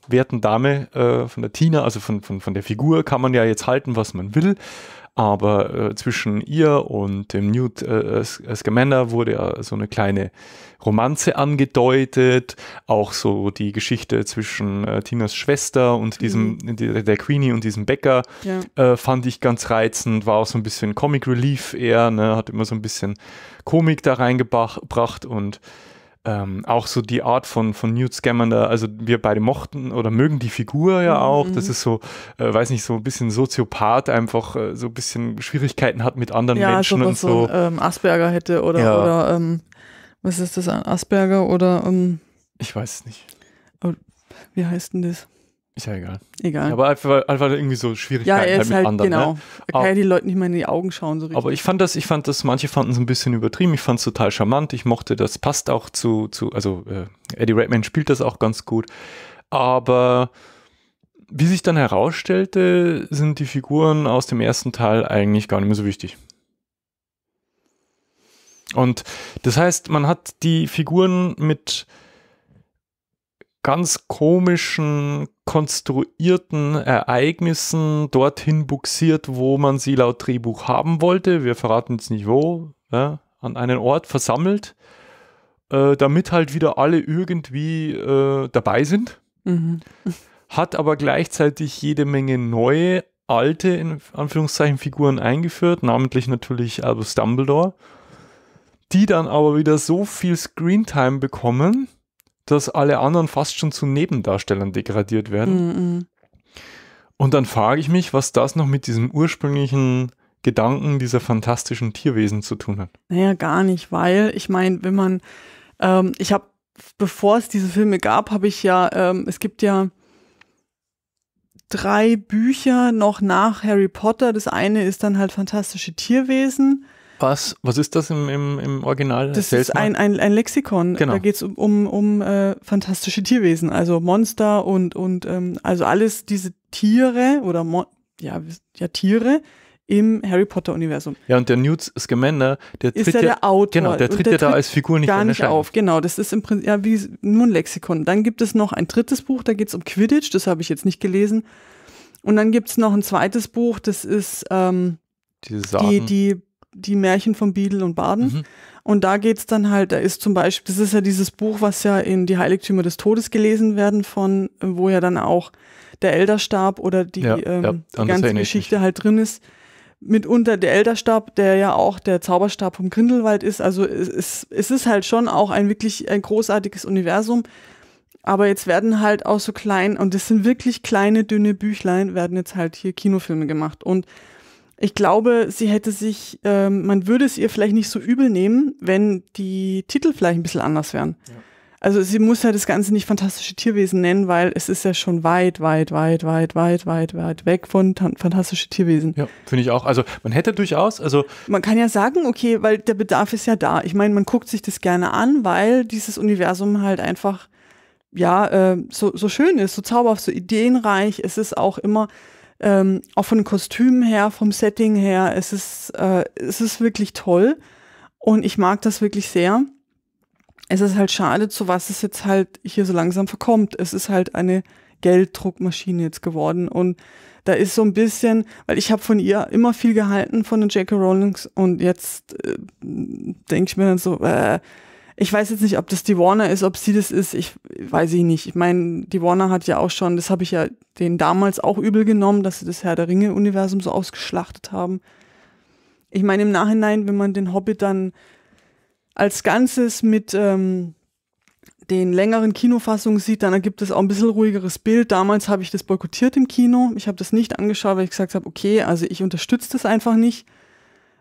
werten Dame, äh, von der Tina, also von, von, von der Figur, kann man ja jetzt halten, was man will. Aber äh, zwischen ihr und dem Newt äh, Scamander wurde ja so eine kleine Romanze angedeutet. Auch so die Geschichte zwischen äh, Tinas Schwester und diesem, mhm. der, der, Queenie und diesem Bäcker ja. Äh, fand ich ganz reizend. War auch so ein bisschen Comic Relief eher, ne? hat immer so ein bisschen Komik da reingebracht und ähm, auch so die Art von, von Newt Scamander, also wir beide mochten oder mögen die Figur ja mhm. auch, mhm. das ist so, äh, weiß nicht, so ein bisschen Soziopath, einfach äh, so ein bisschen Schwierigkeiten hat mit anderen ja, Menschen und so. so ähm, Asperger hätte oder, ja. oder ähm, was ist das, Asperger oder... Ähm, ich weiß es nicht. Oh, wie heißt denn das? Ist ja egal. Egal. Aber einfach, einfach irgendwie so Schwierigkeiten ja, er halt ist halt mit anderen. Ne? Genau. Ne? Da kann ja die Leute nicht mal in die Augen schauen so richtig. Aber ich fand das, ich fand das, manche fanden es ein bisschen übertrieben, ich fand es total charmant, ich mochte das, passt auch zu, zu also äh, Eddie Redman spielt das auch ganz gut. Aber wie sich dann herausstellte, sind die Figuren aus dem ersten Teil eigentlich gar nicht mehr so wichtig. Und das heißt, man hat die Figuren mit ganz komischen, konstruierten Ereignissen dorthin buxiert, wo man sie laut Drehbuch haben wollte. Wir verraten jetzt nicht wo, ja, an einen Ort versammelt, äh, damit halt wieder alle irgendwie äh, dabei sind. Mhm. Hat aber gleichzeitig jede Menge neue, alte, in Anführungszeichen, Figuren eingeführt, namentlich natürlich Albus Dumbledore, die dann aber wieder so viel Screentime bekommen, dass alle anderen fast schon zu Nebendarstellern degradiert werden. Mm -mm. Und dann frage ich mich, was das noch mit diesem ursprünglichen Gedanken dieser fantastischen Tierwesen zu tun hat. Naja, gar nicht, weil ich meine, wenn man, ähm, ich habe, bevor es diese Filme gab, habe ich ja, ähm, es gibt ja drei Bücher noch nach Harry Potter. Das eine ist dann halt Fantastische Tierwesen. Was, was ist das im, im, im Original? Das Erzähl's ist ein, ein, ein Lexikon. Genau. Da geht es um, um, um äh, fantastische Tierwesen, also Monster und, und ähm, also alles diese Tiere oder Mo ja, ja, Tiere im Harry Potter Universum. Ja, und der Newt Scamander, der ist tritt ja, der Autor. Genau, der tritt der ja da tritt als Figur nicht, gar nicht auf. Genau, das ist im Prinzip ja wie nur ein Lexikon. Dann gibt es noch ein drittes Buch, da geht es um Quidditch, das habe ich jetzt nicht gelesen. Und dann gibt es noch ein zweites Buch, das ist ähm, die, die, die die Märchen von Biedel und Baden. Mhm. Und da geht's dann halt, da ist zum Beispiel, das ist ja dieses Buch, was ja in die Heiligtümer des Todes gelesen werden, von äh, wo ja dann auch der Elderstab oder die, ja, ähm, ja, die ganze Geschichte halt drin ist. Mitunter der Elderstab, der ja auch der Zauberstab vom Grindelwald ist. Also es, es, es ist halt schon auch ein wirklich ein großartiges Universum. Aber jetzt werden halt auch so klein, und es sind wirklich kleine, dünne Büchlein, werden jetzt halt hier Kinofilme gemacht. Und ich glaube, sie hätte sich, äh, man würde es ihr vielleicht nicht so übel nehmen, wenn die Titel vielleicht ein bisschen anders wären. Ja. Also sie muss ja das Ganze nicht fantastische Tierwesen nennen, weil es ist ja schon weit, weit, weit, weit, weit, weit, weit weg von fantastische Tierwesen. Ja, finde ich auch. Also man hätte durchaus, also man kann ja sagen, okay, weil der Bedarf ist ja da. Ich meine, man guckt sich das gerne an, weil dieses Universum halt einfach ja äh, so, so schön ist, so zauberhaft, so ideenreich. Es ist auch immer ähm, auch von Kostümen her, vom Setting her, es ist, äh, es ist wirklich toll. Und ich mag das wirklich sehr. Es ist halt schade, zu was es jetzt halt hier so langsam verkommt. Es ist halt eine Gelddruckmaschine jetzt geworden. Und da ist so ein bisschen, weil ich habe von ihr immer viel gehalten, von den J.K. Rowlings. Und jetzt äh, denke ich mir dann so, äh, ich weiß jetzt nicht, ob das die Warner ist, ob sie das ist, ich weiß ich nicht. Ich meine, die Warner hat ja auch schon, das habe ich ja denen damals auch übel genommen, dass sie das Herr der Ringe-Universum so ausgeschlachtet haben. Ich meine, im Nachhinein, wenn man den Hobbit dann als Ganzes mit ähm, den längeren Kinofassungen sieht, dann ergibt es auch ein bisschen ruhigeres Bild. Damals habe ich das boykottiert im Kino. Ich habe das nicht angeschaut, weil ich gesagt habe, okay, also ich unterstütze das einfach nicht.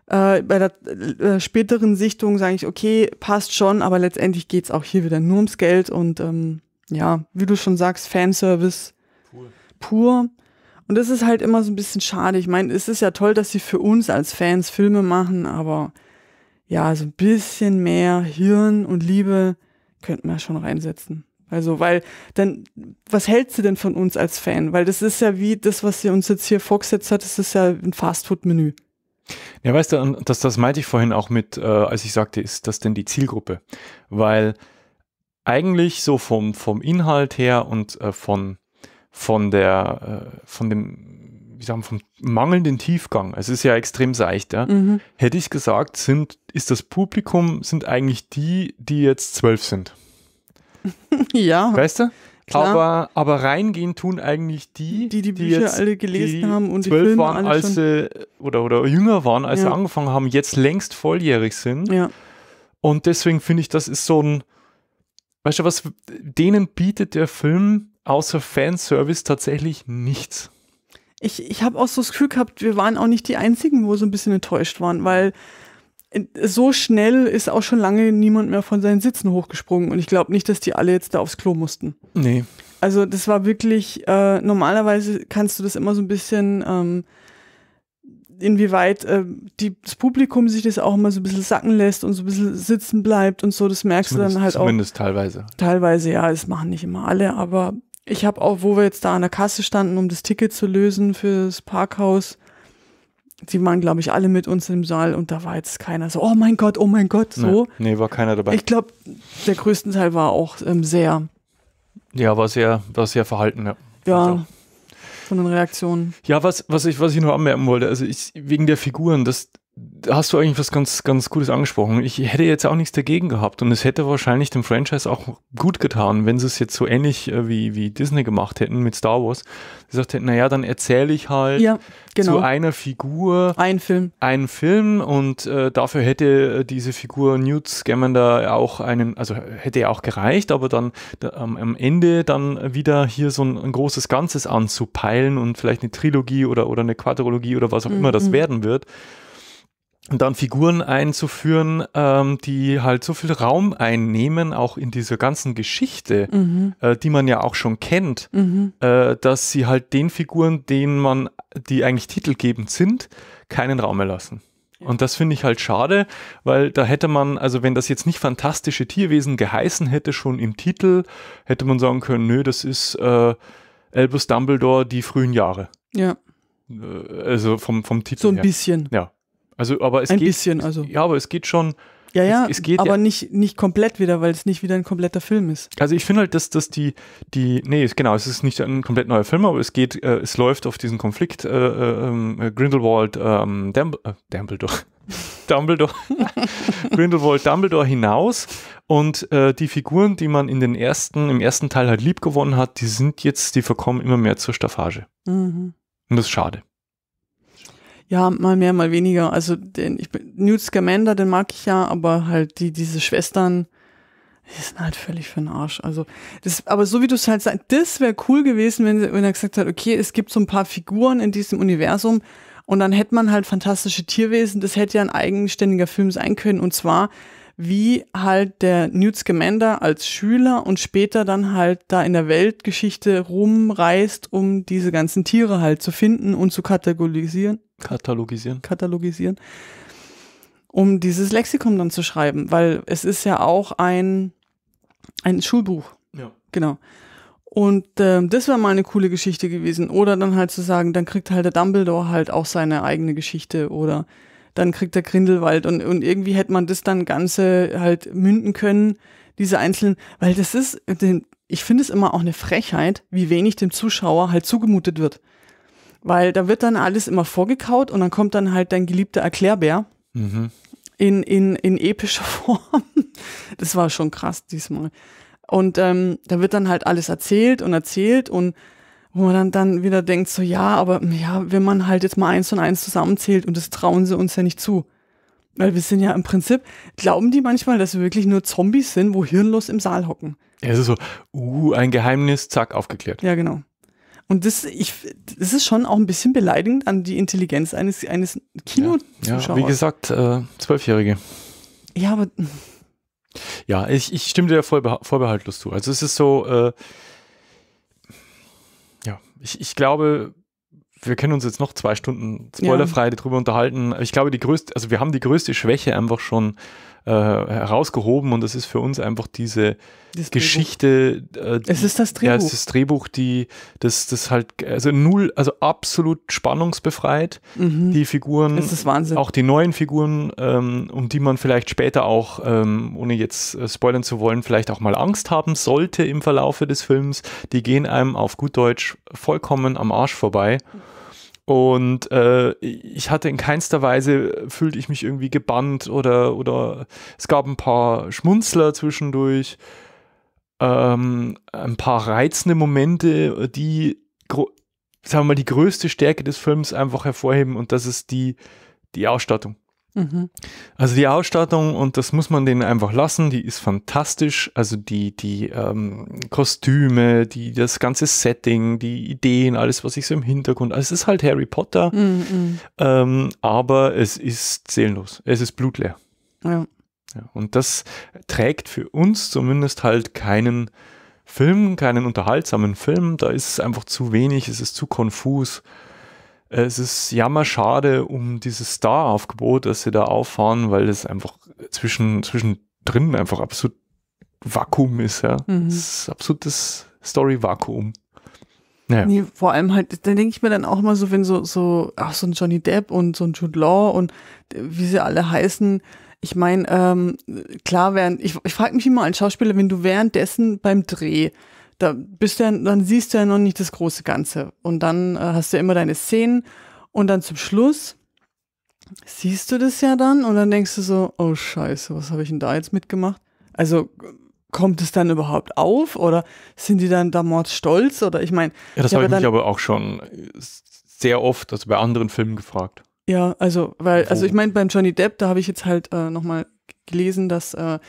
Äh, bei der äh, späteren Sichtung sage ich, okay, passt schon, aber letztendlich geht's auch hier wieder nur ums Geld und ähm, ja, wie du schon sagst, Fanservice pur. pur. Und das ist halt immer so ein bisschen schade. Ich meine, es ist ja toll, dass sie für uns als Fans Filme machen, aber ja, so ein bisschen mehr Hirn und Liebe könnten wir schon reinsetzen. Also, weil dann, was hältst du denn von uns als Fan? Weil das ist ja wie das, was sie uns jetzt hier vorgesetzt hat, das ist ja ein Fastfood-Menü. Ja, weißt du, das, das meinte ich vorhin auch mit, äh, als ich sagte, ist das denn die Zielgruppe? Weil eigentlich so vom, vom Inhalt her und äh, von, von der, äh, von dem, wie sagen, vom mangelnden Tiefgang, es ist ja extrem seicht, ja? Mhm. hätte ich gesagt, sind, ist das Publikum, sind eigentlich die, die jetzt zwölf sind. ja. Weißt du? Klar. Aber, aber reingehen tun eigentlich die, die die, die Bücher jetzt, alle gelesen die haben und zwölf die Filme waren, alle als sie, oder, oder jünger waren, als ja. sie angefangen haben, jetzt längst volljährig sind. Ja. Und deswegen finde ich, das ist so ein, weißt du was, denen bietet der Film außer Fanservice tatsächlich nichts. Ich, ich habe auch so das Gefühl gehabt, wir waren auch nicht die Einzigen, wo so ein bisschen enttäuscht waren, weil so schnell ist auch schon lange niemand mehr von seinen Sitzen hochgesprungen. Und ich glaube nicht, dass die alle jetzt da aufs Klo mussten. Nee. Also das war wirklich, äh, normalerweise kannst du das immer so ein bisschen, ähm, inwieweit äh, die, das Publikum sich das auch immer so ein bisschen sacken lässt und so ein bisschen sitzen bleibt und so, das merkst zumindest, du dann halt zumindest auch. Zumindest teilweise. Teilweise, ja, das machen nicht immer alle, aber ich habe auch, wo wir jetzt da an der Kasse standen, um das Ticket zu lösen fürs Parkhaus, Sie waren, glaube ich, alle mit uns im Saal und da war jetzt keiner so, oh mein Gott, oh mein Gott, so. Nee, nee war keiner dabei. Ich glaube, der größte Teil war auch ähm, sehr. Ja, war sehr, war sehr verhalten, ja. Ja, also. von den Reaktionen. Ja, was, was, ich, was ich nur anmerken wollte, also ich, wegen der Figuren, das, hast du eigentlich was ganz, ganz Gutes angesprochen. Ich hätte jetzt auch nichts dagegen gehabt und es hätte wahrscheinlich dem Franchise auch gut getan, wenn sie es jetzt so ähnlich äh, wie, wie Disney gemacht hätten mit Star Wars. Sie gesagt hätten, naja, dann erzähle ich halt ja, genau. zu einer Figur einen Film, einen Film und äh, dafür hätte äh, diese Figur Newt Scamander auch einen, also hätte ja auch gereicht, aber dann da, ähm, am Ende dann wieder hier so ein, ein, großes Ganzes anzupeilen und vielleicht eine Trilogie oder, oder eine Quadrologie oder was auch mhm. immer das mhm. werden wird und dann Figuren einzuführen, ähm, die halt so viel Raum einnehmen, auch in dieser ganzen Geschichte, mhm. äh, die man ja auch schon kennt, mhm. äh, dass sie halt den Figuren, denen man, die eigentlich titelgebend sind, keinen Raum erlassen. Ja. Und das finde ich halt schade, weil da hätte man, also wenn das jetzt nicht fantastische Tierwesen geheißen hätte, schon im Titel, hätte man sagen können, nö, das ist äh, Albus Dumbledore, die frühen Jahre. Ja. Äh, also vom, vom Titel. So ein her. bisschen. Ja. Also, aber es ein geht, bisschen, also. Ja, aber es geht schon. Ja, ja, es, es geht aber ja, nicht, nicht komplett wieder, weil es nicht wieder ein kompletter Film ist. Also ich finde halt, dass, dass die, die, nee, genau, es ist nicht ein komplett neuer Film, aber es geht, äh, es läuft auf diesen Konflikt äh, ähm, äh, Grindelwald, ähm, Dumb äh, Dumbledore. Dumbledore, Grindelwald Dumbledore hinaus und äh, die Figuren, die man in den ersten, im ersten Teil halt lieb gewonnen hat, die sind jetzt, die verkommen immer mehr zur Staffage. Mhm. Und das ist schade. Ja, mal mehr, mal weniger. Also den, ich bin, Newt Scamander, den mag ich ja, aber halt die, diese Schwestern, die sind halt völlig für den Arsch. Also, das, aber so wie du es halt sagst, das wäre cool gewesen, wenn, wenn er gesagt hat, okay, es gibt so ein paar Figuren in diesem Universum und dann hätte man halt fantastische Tierwesen, das hätte ja ein eigenständiger Film sein können und zwar wie halt der Newt Scamander als Schüler und später dann halt da in der Weltgeschichte rumreist, um diese ganzen Tiere halt zu finden und zu kategorisieren. Katalogisieren. Katalogisieren. Um dieses Lexikon dann zu schreiben, weil es ist ja auch ein, ein Schulbuch. Ja. Genau. Und äh, das wäre mal eine coole Geschichte gewesen. Oder dann halt zu sagen, dann kriegt halt der Dumbledore halt auch seine eigene Geschichte oder dann kriegt er Grindelwald. Und, und irgendwie hätte man das dann Ganze halt münden können, diese einzelnen, weil das ist, ich finde es immer auch eine Frechheit, wie wenig dem Zuschauer halt zugemutet wird. Weil da wird dann alles immer vorgekaut und dann kommt dann halt dein geliebter Erklärbär mhm. in, in, in epischer Form. Das war schon krass diesmal. Und ähm, da wird dann halt alles erzählt und erzählt und wo man dann, dann wieder denkt, so ja, aber ja, wenn man halt jetzt mal eins und eins zusammenzählt und das trauen sie uns ja nicht zu. Weil wir sind ja im Prinzip, glauben die manchmal, dass wir wirklich nur Zombies sind, wo hirnlos im Saal hocken. Ja, es ist so, uh, ein Geheimnis, zack, aufgeklärt. Ja, genau. Und das, ich, das ist schon auch ein bisschen beleidigend an die Intelligenz eines, eines Kinozuschauers. Ja, ja, wie gesagt, äh, Zwölfjährige. ja, aber. Ja, ich, ich stimme dir voll, vorbehaltlos zu. Also es ist so, äh, ich, ich glaube, wir können uns jetzt noch zwei Stunden spoilerfrei ja. darüber unterhalten. Ich glaube, die größte, also wir haben die größte Schwäche einfach schon äh, herausgehoben und das ist für uns einfach diese das Geschichte. Äh, es ist das Drehbuch. Ja, es ist das Drehbuch, die das, das halt, also null, also absolut spannungsbefreit, mhm. die Figuren. Es ist Wahnsinn. Auch die neuen Figuren, ähm, um die man vielleicht später auch, ähm, ohne jetzt äh, spoilern zu wollen, vielleicht auch mal Angst haben sollte im Verlaufe des Films, die gehen einem auf gut Deutsch vollkommen am Arsch vorbei. Mhm. Und äh, ich hatte in keinster Weise, fühlte ich mich irgendwie gebannt oder, oder es gab ein paar Schmunzler zwischendurch, ähm, ein paar reizende Momente, die, sagen wir mal, die größte Stärke des Films einfach hervorheben und das ist die, die Ausstattung. Mhm. Also die Ausstattung, und das muss man denen einfach lassen, die ist fantastisch. Also die, die ähm, Kostüme, die, das ganze Setting, die Ideen, alles, was ich so im Hintergrund. Also es ist halt Harry Potter, mhm. mhm. ähm, aber es ist seelenlos. Es ist blutleer. Ja. ja. Und das trägt für uns zumindest halt keinen Film, keinen unterhaltsamen Film. Da ist es einfach zu wenig, es ist zu konfus es ist jammerschade um dieses Star-Aufgebot, das sie da auffahren, weil das einfach zwischen, zwischendrin einfach absolut Vakuum ist, ja. Mhm. Das ist absolutes Story-Vakuum. Naja. Nee, vor allem halt, da denke ich mir dann auch mal so, wenn so, so, ach, so ein Johnny Depp und so ein Jude Law und äh, wie sie alle heißen, ich meine, ähm, klar, während, ich, ich frage mich immer als Schauspieler, wenn du währenddessen beim Dreh da bist du ja, dann siehst du ja noch nicht das große Ganze. Und dann äh, hast du ja immer deine Szenen und dann zum Schluss siehst du das ja dann und dann denkst du so, oh Scheiße, was habe ich denn da jetzt mitgemacht? Also kommt es dann überhaupt auf oder sind die dann da mordstolz oder ich meine. Ja, das habe ich mich aber auch schon äh, sehr oft, also bei anderen Filmen gefragt. Ja, also, weil, also ich meine, beim Johnny Depp, da habe ich jetzt halt äh, nochmal gelesen, dass äh,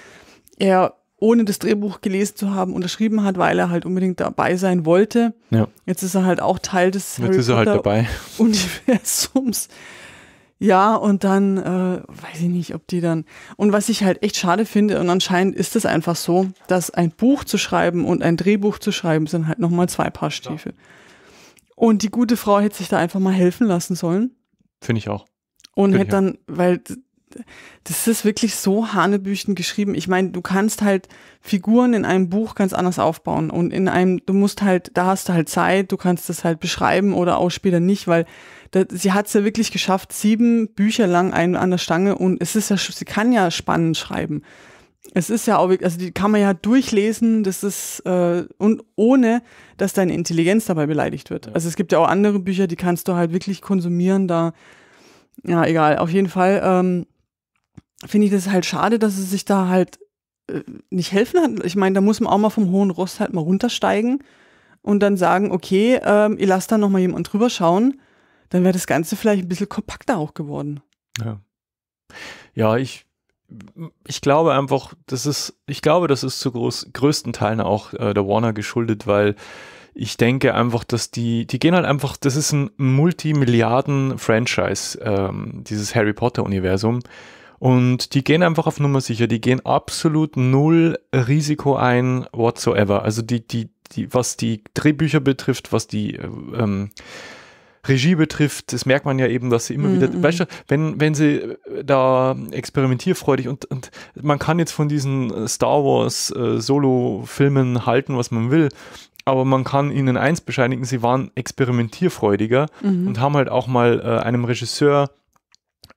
er ohne das Drehbuch gelesen zu haben, unterschrieben hat, weil er halt unbedingt dabei sein wollte. Ja. Jetzt ist er halt auch Teil des Jetzt Harry ist er halt dabei. Universums. Ja, und dann äh, weiß ich nicht, ob die dann. Und was ich halt echt schade finde, und anscheinend ist es einfach so, dass ein Buch zu schreiben und ein Drehbuch zu schreiben sind halt nochmal zwei Paar Stiefel. Ja. Und die gute Frau hätte sich da einfach mal helfen lassen sollen. Finde ich auch. Und Find hätte dann, weil das ist wirklich so hanebüchen geschrieben. Ich meine, du kannst halt Figuren in einem Buch ganz anders aufbauen und in einem, du musst halt, da hast du halt Zeit, du kannst das halt beschreiben oder auch später nicht, weil das, sie hat es ja wirklich geschafft, sieben Bücher lang einen an der Stange und es ist ja, sie kann ja spannend schreiben. Es ist ja auch, also die kann man ja durchlesen, das ist, äh, und ohne, dass deine Intelligenz dabei beleidigt wird. Ja. Also es gibt ja auch andere Bücher, die kannst du halt wirklich konsumieren, da, ja, egal, auf jeden Fall, ähm, finde ich das halt schade, dass es sich da halt äh, nicht helfen hat. Ich meine, da muss man auch mal vom hohen Rost halt mal runtersteigen und dann sagen, okay, ähm, ihr lasst da nochmal jemand drüber schauen, dann wäre das Ganze vielleicht ein bisschen kompakter auch geworden. Ja. Ja, ich, ich glaube einfach, das ist, ich glaube, das ist zu groß, größten Teilen auch äh, der Warner geschuldet, weil ich denke einfach, dass die, die gehen halt einfach, das ist ein Multimilliarden-Franchise, ähm, dieses Harry Potter-Universum. Und die gehen einfach auf Nummer sicher. Die gehen absolut null Risiko ein, whatsoever. Also die, die, die, was die Drehbücher betrifft, was die äh, ähm, Regie betrifft, das merkt man ja eben, dass sie immer mm -mm. wieder, mhm. weißt du, wenn, wenn sie äh, da experimentierfreudig und, und man kann jetzt von diesen Star Wars äh, Solo-Filmen halten, was man will, aber man kann ihnen eins bescheinigen, sie waren experimentierfreudiger mm -hmm. und haben halt auch mal äh, einem Regisseur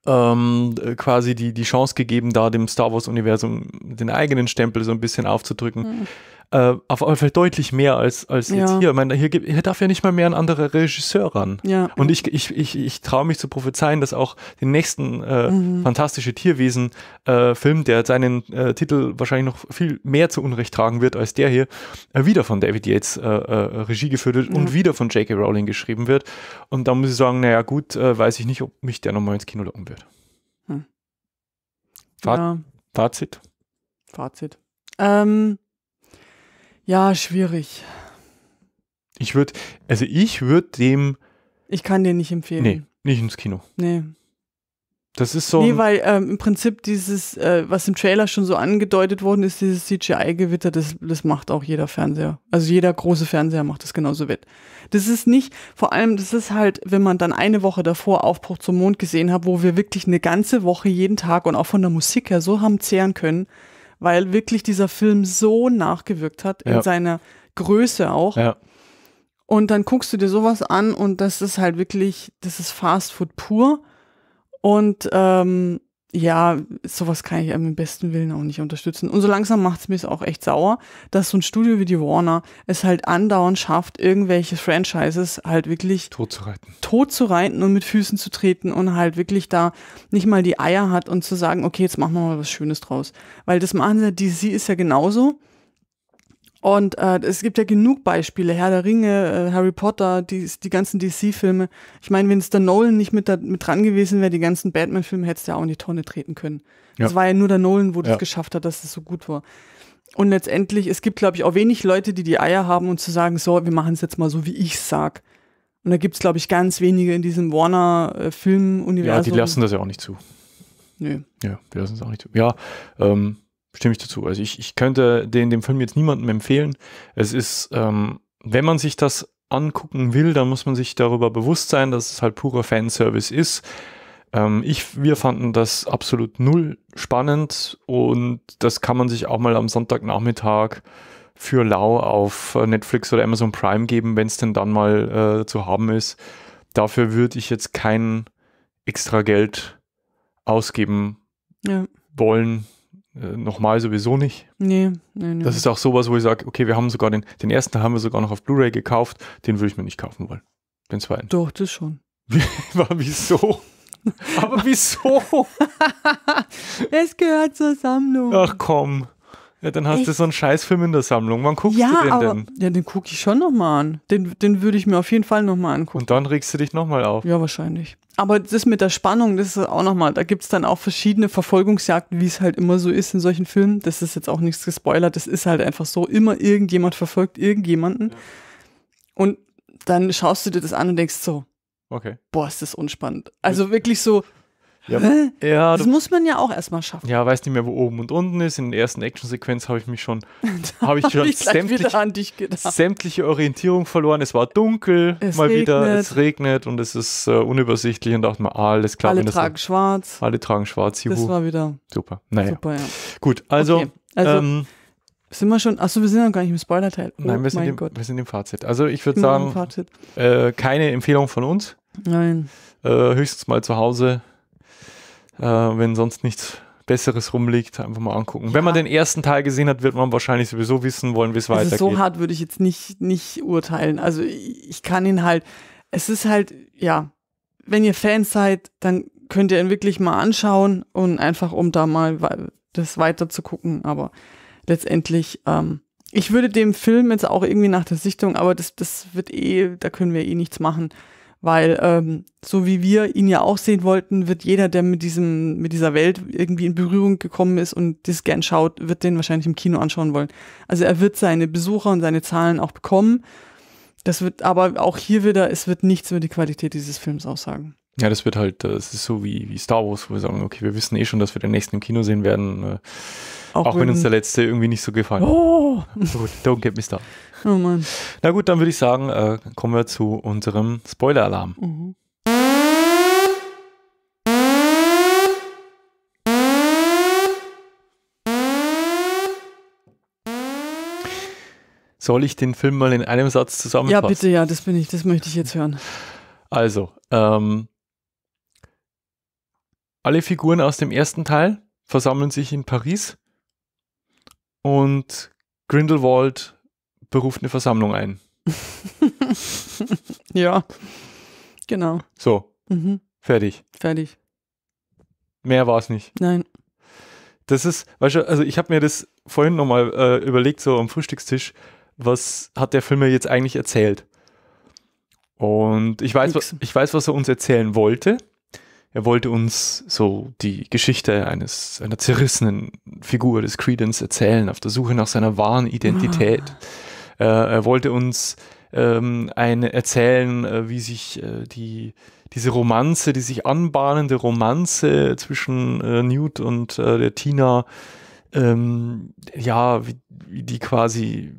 ähm, quasi die, die Chance gegeben, da dem Star Wars-Universum den eigenen Stempel so ein bisschen aufzudrücken. Mhm. Äh, auf jeden Fall deutlich mehr als, als ja. jetzt hier. Ich meine, hier, hier darf ja nicht mal mehr ein anderer Regisseur ran. Ja. Und ich, ich, ich, ich traue mich zu prophezeien, dass auch den nächsten äh, mhm. Fantastische Tierwesen-Film, äh, der seinen äh, Titel wahrscheinlich noch viel mehr zu Unrecht tragen wird als der hier, äh, wieder von David Yates äh, Regie geführt wird ja. und wieder von J.K. Rowling geschrieben wird. Und da muss ich sagen, naja, gut, weiß ich nicht, ob mich der nochmal ins Kino locken wird. Hm. Faz ja. Fazit? Fazit. Ähm, ja, schwierig. Ich würde, also ich würde dem. Ich kann dir nicht empfehlen. Nee, nicht ins Kino. Nee. Das ist so. Nee, weil ähm, im Prinzip dieses, äh, was im Trailer schon so angedeutet worden ist, dieses CGI-Gewitter, das, das macht auch jeder Fernseher. Also jeder große Fernseher macht das genauso wett. Das ist nicht, vor allem, das ist halt, wenn man dann eine Woche davor Aufbruch zum Mond gesehen hat, wo wir wirklich eine ganze Woche jeden Tag und auch von der Musik her so haben zehren können, weil wirklich dieser Film so nachgewirkt hat, ja. in seiner Größe auch. Ja. Und dann guckst du dir sowas an und das ist halt wirklich, das ist Fast Food pur. Und ähm, ja, sowas kann ich am besten Willen auch nicht unterstützen. Und so langsam macht es mich auch echt sauer, dass so ein Studio wie die Warner es halt andauernd schafft, irgendwelche Franchises halt wirklich tot zu reiten. Tot zu reiten und mit Füßen zu treten und halt wirklich da nicht mal die Eier hat und zu sagen, okay, jetzt machen wir mal was Schönes draus. Weil das machen sie, DC ist ja genauso. Und äh, es gibt ja genug Beispiele, Herr der Ringe, äh, Harry Potter, die, die ganzen DC-Filme. Ich meine, wenn es der Nolan nicht mit, da, mit dran gewesen wäre, die ganzen Batman-Filme hättest du ja auch in die Tonne treten können. Es ja. war ja nur der Nolan, wo ja. das geschafft hat, dass es das so gut war. Und letztendlich, es gibt, glaube ich, auch wenig Leute, die die Eier haben und zu sagen, so, wir machen es jetzt mal so, wie ich sag. Und da gibt es, glaube ich, ganz wenige in diesem Warner-Film-Universum. Ja, die lassen das ja auch nicht zu. Nö. Ja, die lassen es auch nicht zu. Ja, ähm, stimme ich dazu. Also ich, ich könnte den, dem Film jetzt niemandem empfehlen. Es ist, ähm, wenn man sich das angucken will, dann muss man sich darüber bewusst sein, dass es halt purer Fanservice ist. Ähm, ich, wir fanden das absolut null spannend und das kann man sich auch mal am Sonntagnachmittag für lau auf äh, Netflix oder Amazon Prime geben, wenn es denn dann mal äh, zu haben ist. Dafür würde ich jetzt kein extra Geld ausgeben ja. wollen, äh, nochmal sowieso nicht. Nee, nee, nee. Das ist auch sowas, wo ich sage, okay, wir haben sogar den, den ersten haben wir sogar noch auf Blu-ray gekauft, den würde ich mir nicht kaufen wollen. Den zweiten. Doch, das schon. Aber Wieso? Aber wieso? es gehört zur Sammlung. Ach komm. Ja, dann hast Echt? du so einen Scheißfilm in der Sammlung. Wann guckst ja, du den aber, denn? Ja, den gucke ich schon nochmal an. Den, den würde ich mir auf jeden Fall nochmal angucken. Und dann regst du dich nochmal auf. Ja, wahrscheinlich. Aber das mit der Spannung, das ist auch nochmal, da gibt es dann auch verschiedene Verfolgungsjagden, wie es halt immer so ist in solchen Filmen. Das ist jetzt auch nichts gespoilert, das ist halt einfach so. Immer irgendjemand verfolgt irgendjemanden. Und dann schaust du dir das an und denkst so, okay. boah, ist das unspannend. Also wirklich so, ja. ja das, muss man ja auch erstmal schaffen. Ja, weiß nicht mehr, wo oben und unten ist. In der ersten Actionsequenz habe ich mich schon, habe ich schon hab ich sämtlich, sämtliche Orientierung verloren. Es war dunkel, es mal regnet. wieder, es regnet und es ist äh, unübersichtlich und dachte mir, alles klar. Alle tragen dann, schwarz. Alle tragen schwarz. Juhu. Das war wieder super. Naja. Super, ja. Gut, also, okay. also ähm, sind wir schon? Achso, wir sind noch gar nicht im Spoiler-Teil. Oh, Nein, wir oh sind, im, Gott. wir sind im Fazit. Also ich würde sagen, äh, keine Empfehlung von uns. Nein. Äh, höchstens mal zu Hause äh, wenn sonst nichts Besseres rumliegt, einfach mal angucken. Ja. Wenn man den ersten Teil gesehen hat, wird man wahrscheinlich sowieso wissen wollen, wie es also weitergeht. so hart würde ich jetzt nicht, nicht urteilen. Also ich kann ihn halt, es ist halt, ja, wenn ihr Fans seid, dann könnt ihr ihn wirklich mal anschauen und einfach, um da mal das weiter zu gucken. Aber letztendlich, ähm, ich würde dem Film jetzt auch irgendwie nach der Sichtung, aber das, das wird eh, da können wir eh nichts machen. Weil ähm, so wie wir ihn ja auch sehen wollten, wird jeder, der mit diesem, mit dieser Welt irgendwie in Berührung gekommen ist und das gern schaut, wird den wahrscheinlich im Kino anschauen wollen. Also er wird seine Besucher und seine Zahlen auch bekommen. Das wird aber auch hier wieder, es wird nichts über die Qualität dieses Films aussagen. Ja, das wird halt, das äh, ist so wie, wie Star Wars, wo wir sagen, okay, wir wissen eh schon, dass wir den nächsten im Kino sehen werden. Äh, auch, auch wenn, wenn uns der letzte irgendwie nicht so gefallen hat. Oh. So gut, don't get me started. Oh Mann. Na gut, dann würde ich sagen, äh, kommen wir zu unserem Spoiler-Alarm. Mhm. Soll ich den Film mal in einem Satz zusammenfassen? Ja, bitte, ja, das bin ich, das möchte ich jetzt hören. Also, ähm, alle Figuren aus dem ersten Teil versammeln sich in Paris und Grindelwald beruft eine Versammlung ein. ja, genau. So, mhm. fertig. Fertig. Mehr war es nicht. Nein. Das ist, weißt du, also ich habe mir das vorhin nochmal äh, überlegt, so am Frühstückstisch, was hat der Film mir jetzt eigentlich erzählt? Und ich weiß, was, ich weiß, was er uns erzählen wollte. Er wollte uns so die Geschichte eines, einer zerrissenen Figur des Credence erzählen, auf der Suche nach seiner wahren Identität. Oh. Äh, er wollte uns ähm, ein, erzählen, äh, wie sich äh, die, diese Romanze, die sich anbahnende Romanze zwischen Newt und der Tina, ähm, ja, wie, wie die quasi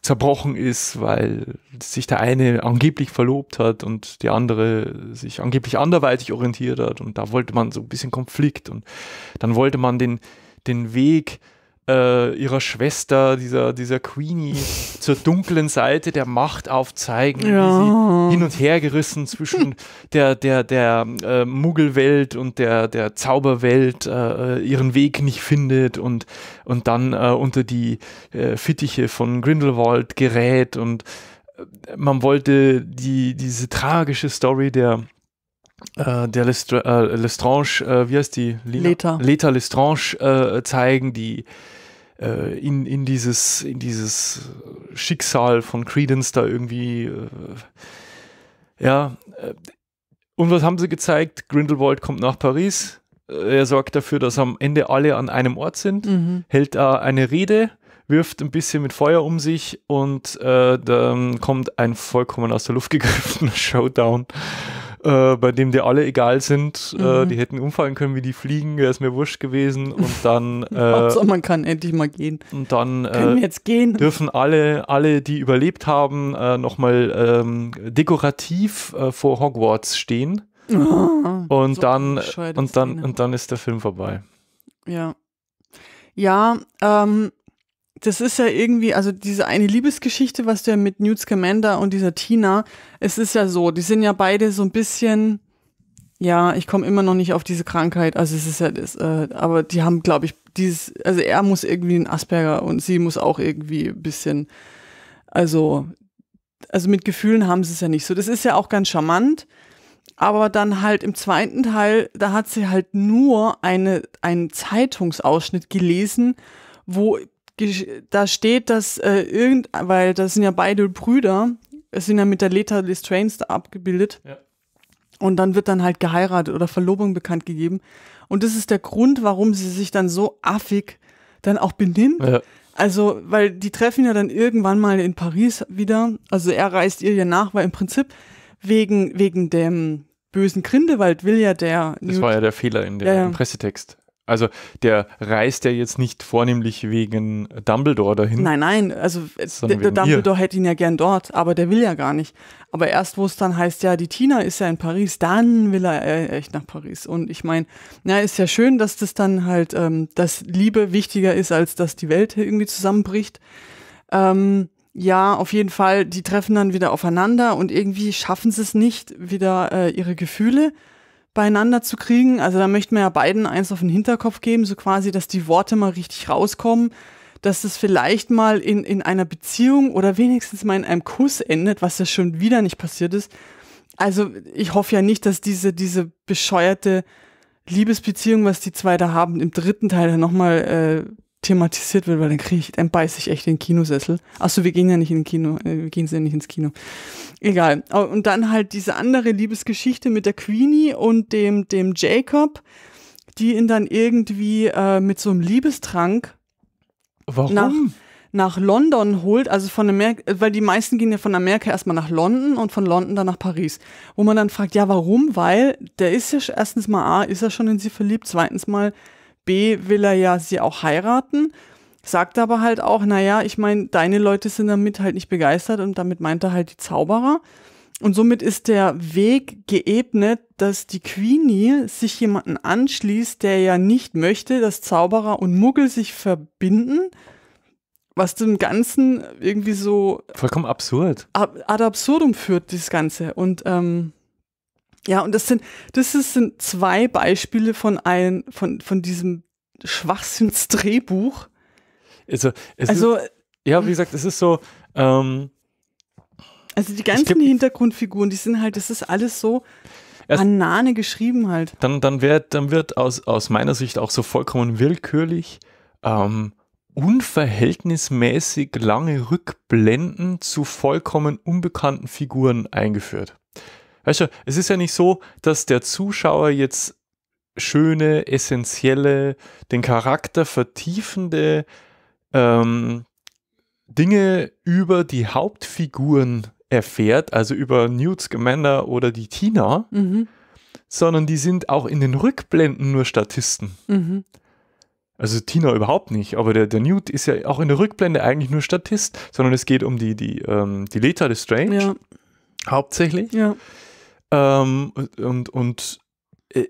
zerbrochen ist, weil sich der eine angeblich verlobt hat und die andere sich angeblich anderweitig orientiert hat und da wollte man so ein bisschen Konflikt und dann wollte man den, den Weg äh, ihrer Schwester, dieser, dieser Queenie, zur dunklen Seite der Macht aufzeigen, ja. wie sie hin und her gerissen zwischen der, der, der äh, Muggelwelt und der, der Zauberwelt äh, äh ihren Weg nicht findet und, und dann äh, unter die äh, Fittiche von Grindelwald gerät. Und man wollte die, diese tragische Story der äh, der Lestra äh, Lestrange, äh, wie heißt die? Lina? Leta. Leta Lestrange äh, zeigen, die äh, in, in, dieses, in dieses Schicksal von Credence da irgendwie. Äh, ja. Und was haben sie gezeigt? Grindelwald kommt nach Paris. Er sorgt dafür, dass am Ende alle an einem Ort sind, mhm. hält da eine Rede, wirft ein bisschen mit Feuer um sich und äh, dann kommt ein vollkommen aus der Luft gegriffener Showdown äh, bei dem dir alle egal sind. Äh, mhm. Äh, die hätten umfallen können, wie die fliegen, wäre es mir wurscht gewesen. Und dann. Äh, Hauptsache, man kann endlich mal gehen. Und dann äh, können wir jetzt gehen? dürfen alle, alle, die überlebt haben, äh, nochmal ähm, dekorativ vor Hogwarts stehen. Oh, und so dann und dann Szene. und dann ist der Film vorbei. Ja. Ja, ähm, das ist ja irgendwie, also diese eine Liebesgeschichte, was der ja mit Newt Scamander und dieser Tina, es ist ja so, die sind ja beide so ein bisschen, ja, ich komme immer noch nicht auf diese Krankheit, also es ist ja das, äh, aber die haben, glaube ich, dieses, also er muss irgendwie einen Asperger und sie muss auch irgendwie ein bisschen, also, also mit Gefühlen haben sie es ja nicht so. Das ist ja auch ganz charmant, aber dann halt im zweiten Teil, da hat sie halt nur eine, einen Zeitungsausschnitt gelesen, wo da steht, dass äh, irgend, weil das sind ja beide Brüder, es sind ja mit der Leta Lestrange da abgebildet. Ja. Und dann wird dann halt geheiratet oder Verlobung bekannt gegeben. Und das ist der Grund, warum sie sich dann so affig dann auch benimmt. Ja. Also, weil die treffen ja dann irgendwann mal in Paris wieder. Also er reist ihr ja nach, weil im Prinzip wegen, wegen dem bösen Grindewald will ja der. Das Newt, war ja der Fehler in dem ja, Pressetext. Also der reist ja jetzt nicht vornehmlich wegen Dumbledore dahin. Nein, nein, also der, der Dumbledore hätte ihn ja gern dort, aber der will ja gar nicht. Aber erst wo es dann heißt, ja, die Tina ist ja in Paris, dann will er äh, echt nach Paris. Und ich meine, na, ist ja schön, dass das dann halt, ähm, dass Liebe wichtiger ist, als dass die Welt irgendwie zusammenbricht. Ähm, ja, auf jeden Fall, die treffen dann wieder aufeinander und irgendwie schaffen sie es nicht, wieder äh, ihre Gefühle beieinander zu kriegen. Also da möchten wir ja beiden eins auf den Hinterkopf geben, so quasi, dass die Worte mal richtig rauskommen, dass es vielleicht mal in, in einer Beziehung oder wenigstens mal in einem Kuss endet, was ja schon wieder nicht passiert ist. Also ich hoffe ja nicht, dass diese, diese bescheuerte Liebesbeziehung, was die zwei da haben, im dritten Teil dann nochmal äh, thematisiert wird, weil dann kriege ich, dann beiße ich echt den Kinosessel. Achso, wir gehen ja nicht in Kino, äh, wir gehen ja nicht ins Kino. Egal. Und dann halt diese andere Liebesgeschichte mit der Queenie und dem, dem Jacob, die ihn dann irgendwie äh, mit so einem Liebestrank Warum? Nach, nach London holt, also von Amerika, weil die meisten gehen ja von Amerika erstmal nach London und von London dann nach Paris. Wo man dann fragt, ja, warum? Weil der ist ja erstens mal A, ist er schon in sie verliebt, zweitens mal B will er ja sie auch heiraten, sagt aber halt auch, naja, ich meine, deine Leute sind damit halt nicht begeistert und damit meint er halt die Zauberer. Und somit ist der Weg geebnet, dass die Queenie sich jemanden anschließt, der ja nicht möchte, dass Zauberer und Muggel sich verbinden, was dem Ganzen irgendwie so vollkommen absurd ad absurdum führt, das Ganze. Und ähm, ja, und das sind, das ist, sind zwei Beispiele von ein, von, von diesem Schwachsinnsdrehbuch. drehbuch Also, also ist, ja, wie gesagt, es ist so, ähm, also die ganzen Hintergrundfiguren, die sind halt, das ist alles so Banane geschrieben halt. Dann, dann wird, dann wird aus, aus meiner Sicht auch so vollkommen willkürlich ähm, unverhältnismäßig lange Rückblenden zu vollkommen unbekannten Figuren eingeführt weißt du, es ist ja nicht so, dass der Zuschauer jetzt schöne, essentielle, den Charakter vertiefende ähm, Dinge über die Hauptfiguren erfährt, also über Newt Scamander oder die Tina, mhm. sondern die sind auch in den Rückblenden nur Statisten. Mhm. Also Tina überhaupt nicht, aber der, der Newt ist ja auch in der Rückblende eigentlich nur Statist, sondern es geht um die, die, ähm, die Leta Lestrange ja. hauptsächlich. Ja. Ähm, und und äh,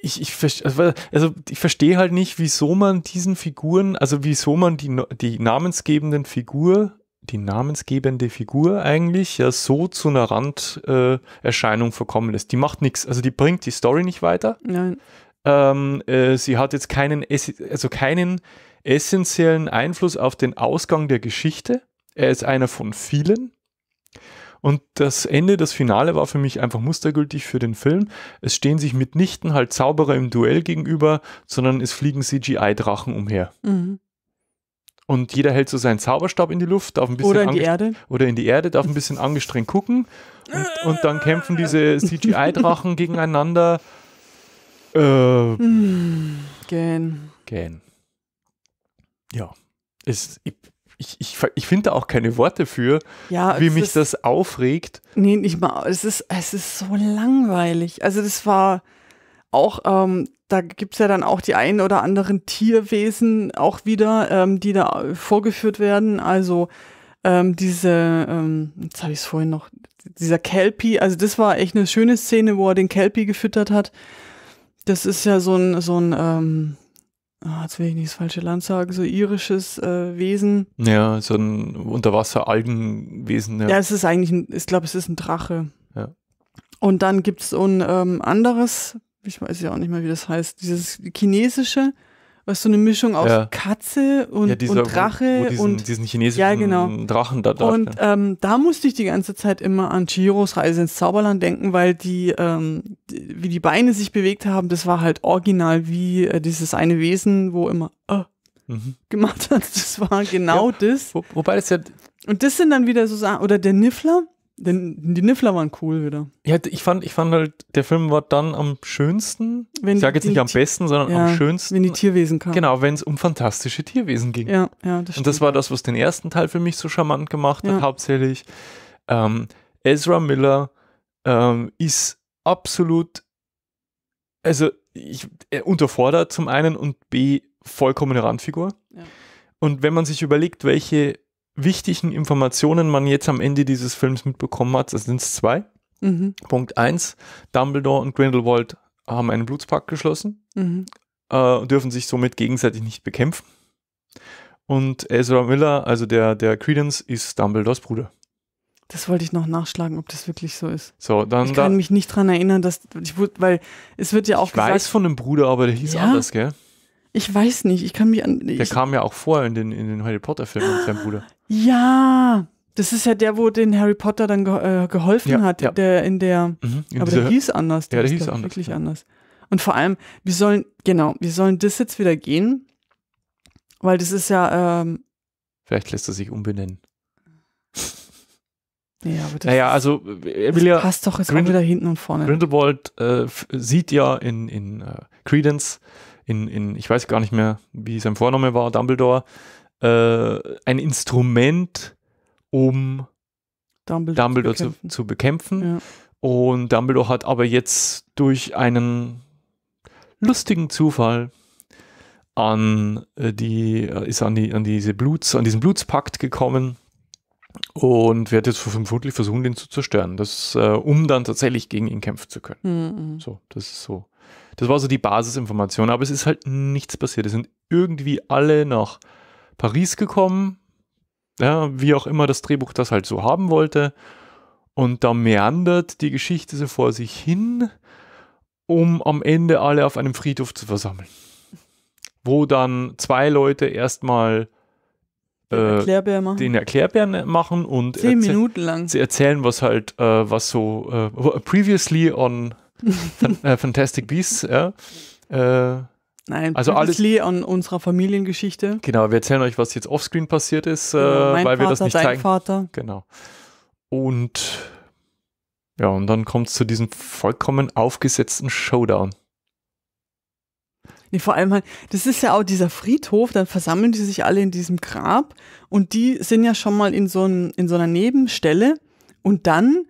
ich, ich, also, also ich verstehe halt nicht, wieso man diesen Figuren, also wieso man die, die namensgebenden Figur, die namensgebende Figur eigentlich ja so zu einer Randerscheinung äh, verkommen lässt. Die macht nichts, also die bringt die Story nicht weiter. Nein. Ähm, äh, sie hat jetzt keinen, also keinen essentiellen Einfluss auf den Ausgang der Geschichte. Er ist einer von vielen. Und das Ende, das Finale war für mich einfach mustergültig für den Film. Es stehen sich mitnichten halt Zauberer im Duell gegenüber, sondern es fliegen CGI-Drachen umher. Mhm. Und jeder hält so seinen Zauberstab in die Luft, darf ein bisschen oder in die Erde. Oder in die Erde, darf ein bisschen angestrengt gucken. Und, und dann kämpfen diese CGI-Drachen gegeneinander. Äh, mhm. Gähn. Gähn. Ja. Es, ich, ich, ich, ich finde auch keine Worte für, ja, wie mich ist, das aufregt. Nee, nicht mal. Es ist, es ist so langweilig. Also das war auch, ähm, da gibt es ja dann auch die ein oder anderen Tierwesen auch wieder, ähm, die da vorgeführt werden. Also ähm, diese, ähm, jetzt habe ich es vorhin noch, dieser Kelpie, also das war echt eine schöne Szene, wo er den Kelpie gefüttert hat. Das ist ja so ein, so ein, ähm, oh, jetzt will ich nicht das falsche Land sagen, so irisches äh, Wesen. Ja, so ein Unterwasser-Algenwesen. Ja. ja, es ist eigentlich, ein, ich glaube, es ist ein Drache. Ja. Und dann gibt es so ein ähm, anderes, ich weiß ja auch nicht mehr, wie das heißt, dieses chinesische, was so eine Mischung aus ja. Katze und, ja, dieser, und Drache diesen, und diesen chinesischen ja, genau. Drachen da drauf. Und ähm, da musste ich die ganze Zeit immer an Chihiros Reise ins Zauberland denken, weil die, ähm, die, wie die Beine sich bewegt haben, das war halt original wie äh, dieses eine Wesen, wo immer äh, mhm. gemacht hat. Das war genau das. Wo, wobei das ja und das sind dann wieder so Sachen, oder der Niffler, denn die Niffler waren cool wieder. Ja, ich fand, ich fand halt, der Film war dann am schönsten. Wenn ich sage jetzt nicht am besten, sondern ja, am schönsten. Wenn die Tierwesen kamen. Genau, wenn es um fantastische Tierwesen ging. Ja, ja, das stimmt. Und das war das, was den ersten Teil für mich so charmant gemacht hat, ja. hauptsächlich. Ähm, Ezra Miller ähm, ist absolut, also ich, unterfordert zum einen und B, vollkommene Randfigur. Ja. Und wenn man sich überlegt, welche wichtigen Informationen man jetzt am Ende dieses Films mitbekommen hat, das sind es zwei. Mhm. Punkt eins: Dumbledore und Grindelwald haben einen Blutspakt geschlossen, mhm. äh, dürfen sich somit gegenseitig nicht bekämpfen. Und Ezra Miller, also der, der Credence, ist Dumbledores Bruder. Das wollte ich noch nachschlagen, ob das wirklich so ist. So, dann ich kann da mich nicht daran erinnern, dass ich, weil es wird ja auch ich gesagt. Ich weiß von einem Bruder, aber der hieß ja? anders, gell? Ich weiß nicht, ich kann mich an. Der kam ja auch vor in den, in den Harry Potter-Filmen sein Bruder. Ja, das ist ja der, wo den Harry Potter dann ge äh, geholfen ja, hat, ja. der in der. Mhm, in aber der hieß anders. Der, ja, der hieß anders. Wirklich ja. anders. Und vor allem, wir sollen, genau, wir sollen das jetzt wieder gehen, weil das ist ja. Ähm, Vielleicht lässt er sich umbenennen. Ja, aber das, naja, also, er will ja, passt doch jetzt Grindel wieder hinten und vorne. Grindelwald äh, sieht ja in, in uh, Credence, in, in, ich weiß gar nicht mehr, wie sein Vorname war, Dumbledore, äh, ein Instrument, um Dumbledore, Dumbledore zu bekämpfen. Zu, zu bekämpfen. Ja. Und Dumbledore hat aber jetzt durch einen lustigen Zufall an äh, die, äh, ist an, die, an diese Bluts, an diesen Blutspakt gekommen und wird jetzt vermutlich versuchen, den zu zerstören, das, äh, um dann tatsächlich gegen ihn kämpfen zu können. Mhm. So, das ist so das war so die Basisinformation, aber es ist halt nichts passiert. Es sind irgendwie alle nach Paris gekommen, ja, wie auch immer das Drehbuch das halt so haben wollte. Und da meandert die Geschichte so vor sich hin, um am Ende alle auf einem Friedhof zu versammeln. Wo dann zwei Leute erstmal den äh, Erklärbär machen. Den Erklärbären machen und zehn Minuten lang. Sie erzählen, was halt, äh, was so äh, previously on äh, Fantastic Beasts, ja. Äh, Nein, also alles an unserer Familiengeschichte. Genau, wir erzählen euch, was jetzt offscreen passiert ist, ja, äh, genau, weil Vater, wir das nicht dein zeigen. Vater. Genau. Und ja, und dann kommt es zu diesem vollkommen aufgesetzten Showdown. Nee, vor allem halt, das ist ja auch dieser Friedhof, dann versammeln die sich alle in diesem Grab und die sind ja schon mal in so, einem, in so einer Nebenstelle und dann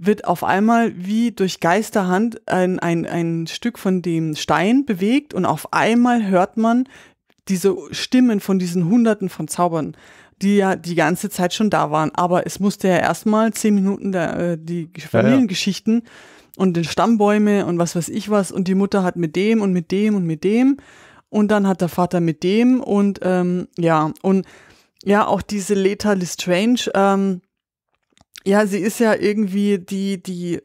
wird auf einmal wie durch Geisterhand ein, ein, ein Stück von dem Stein bewegt und auf einmal hört man diese Stimmen von diesen Hunderten von Zaubern, die ja die ganze Zeit schon da waren. Aber es musste ja erstmal zehn Minuten der, äh, die Familiengeschichten ja, ja. und den Stammbäume und was weiß ich was. Und die Mutter hat mit dem und mit dem und mit dem. Und dann hat der Vater mit dem und ähm, ja, und ja, auch diese Leta Lestrange, ähm, ja, sie ist ja irgendwie die, die.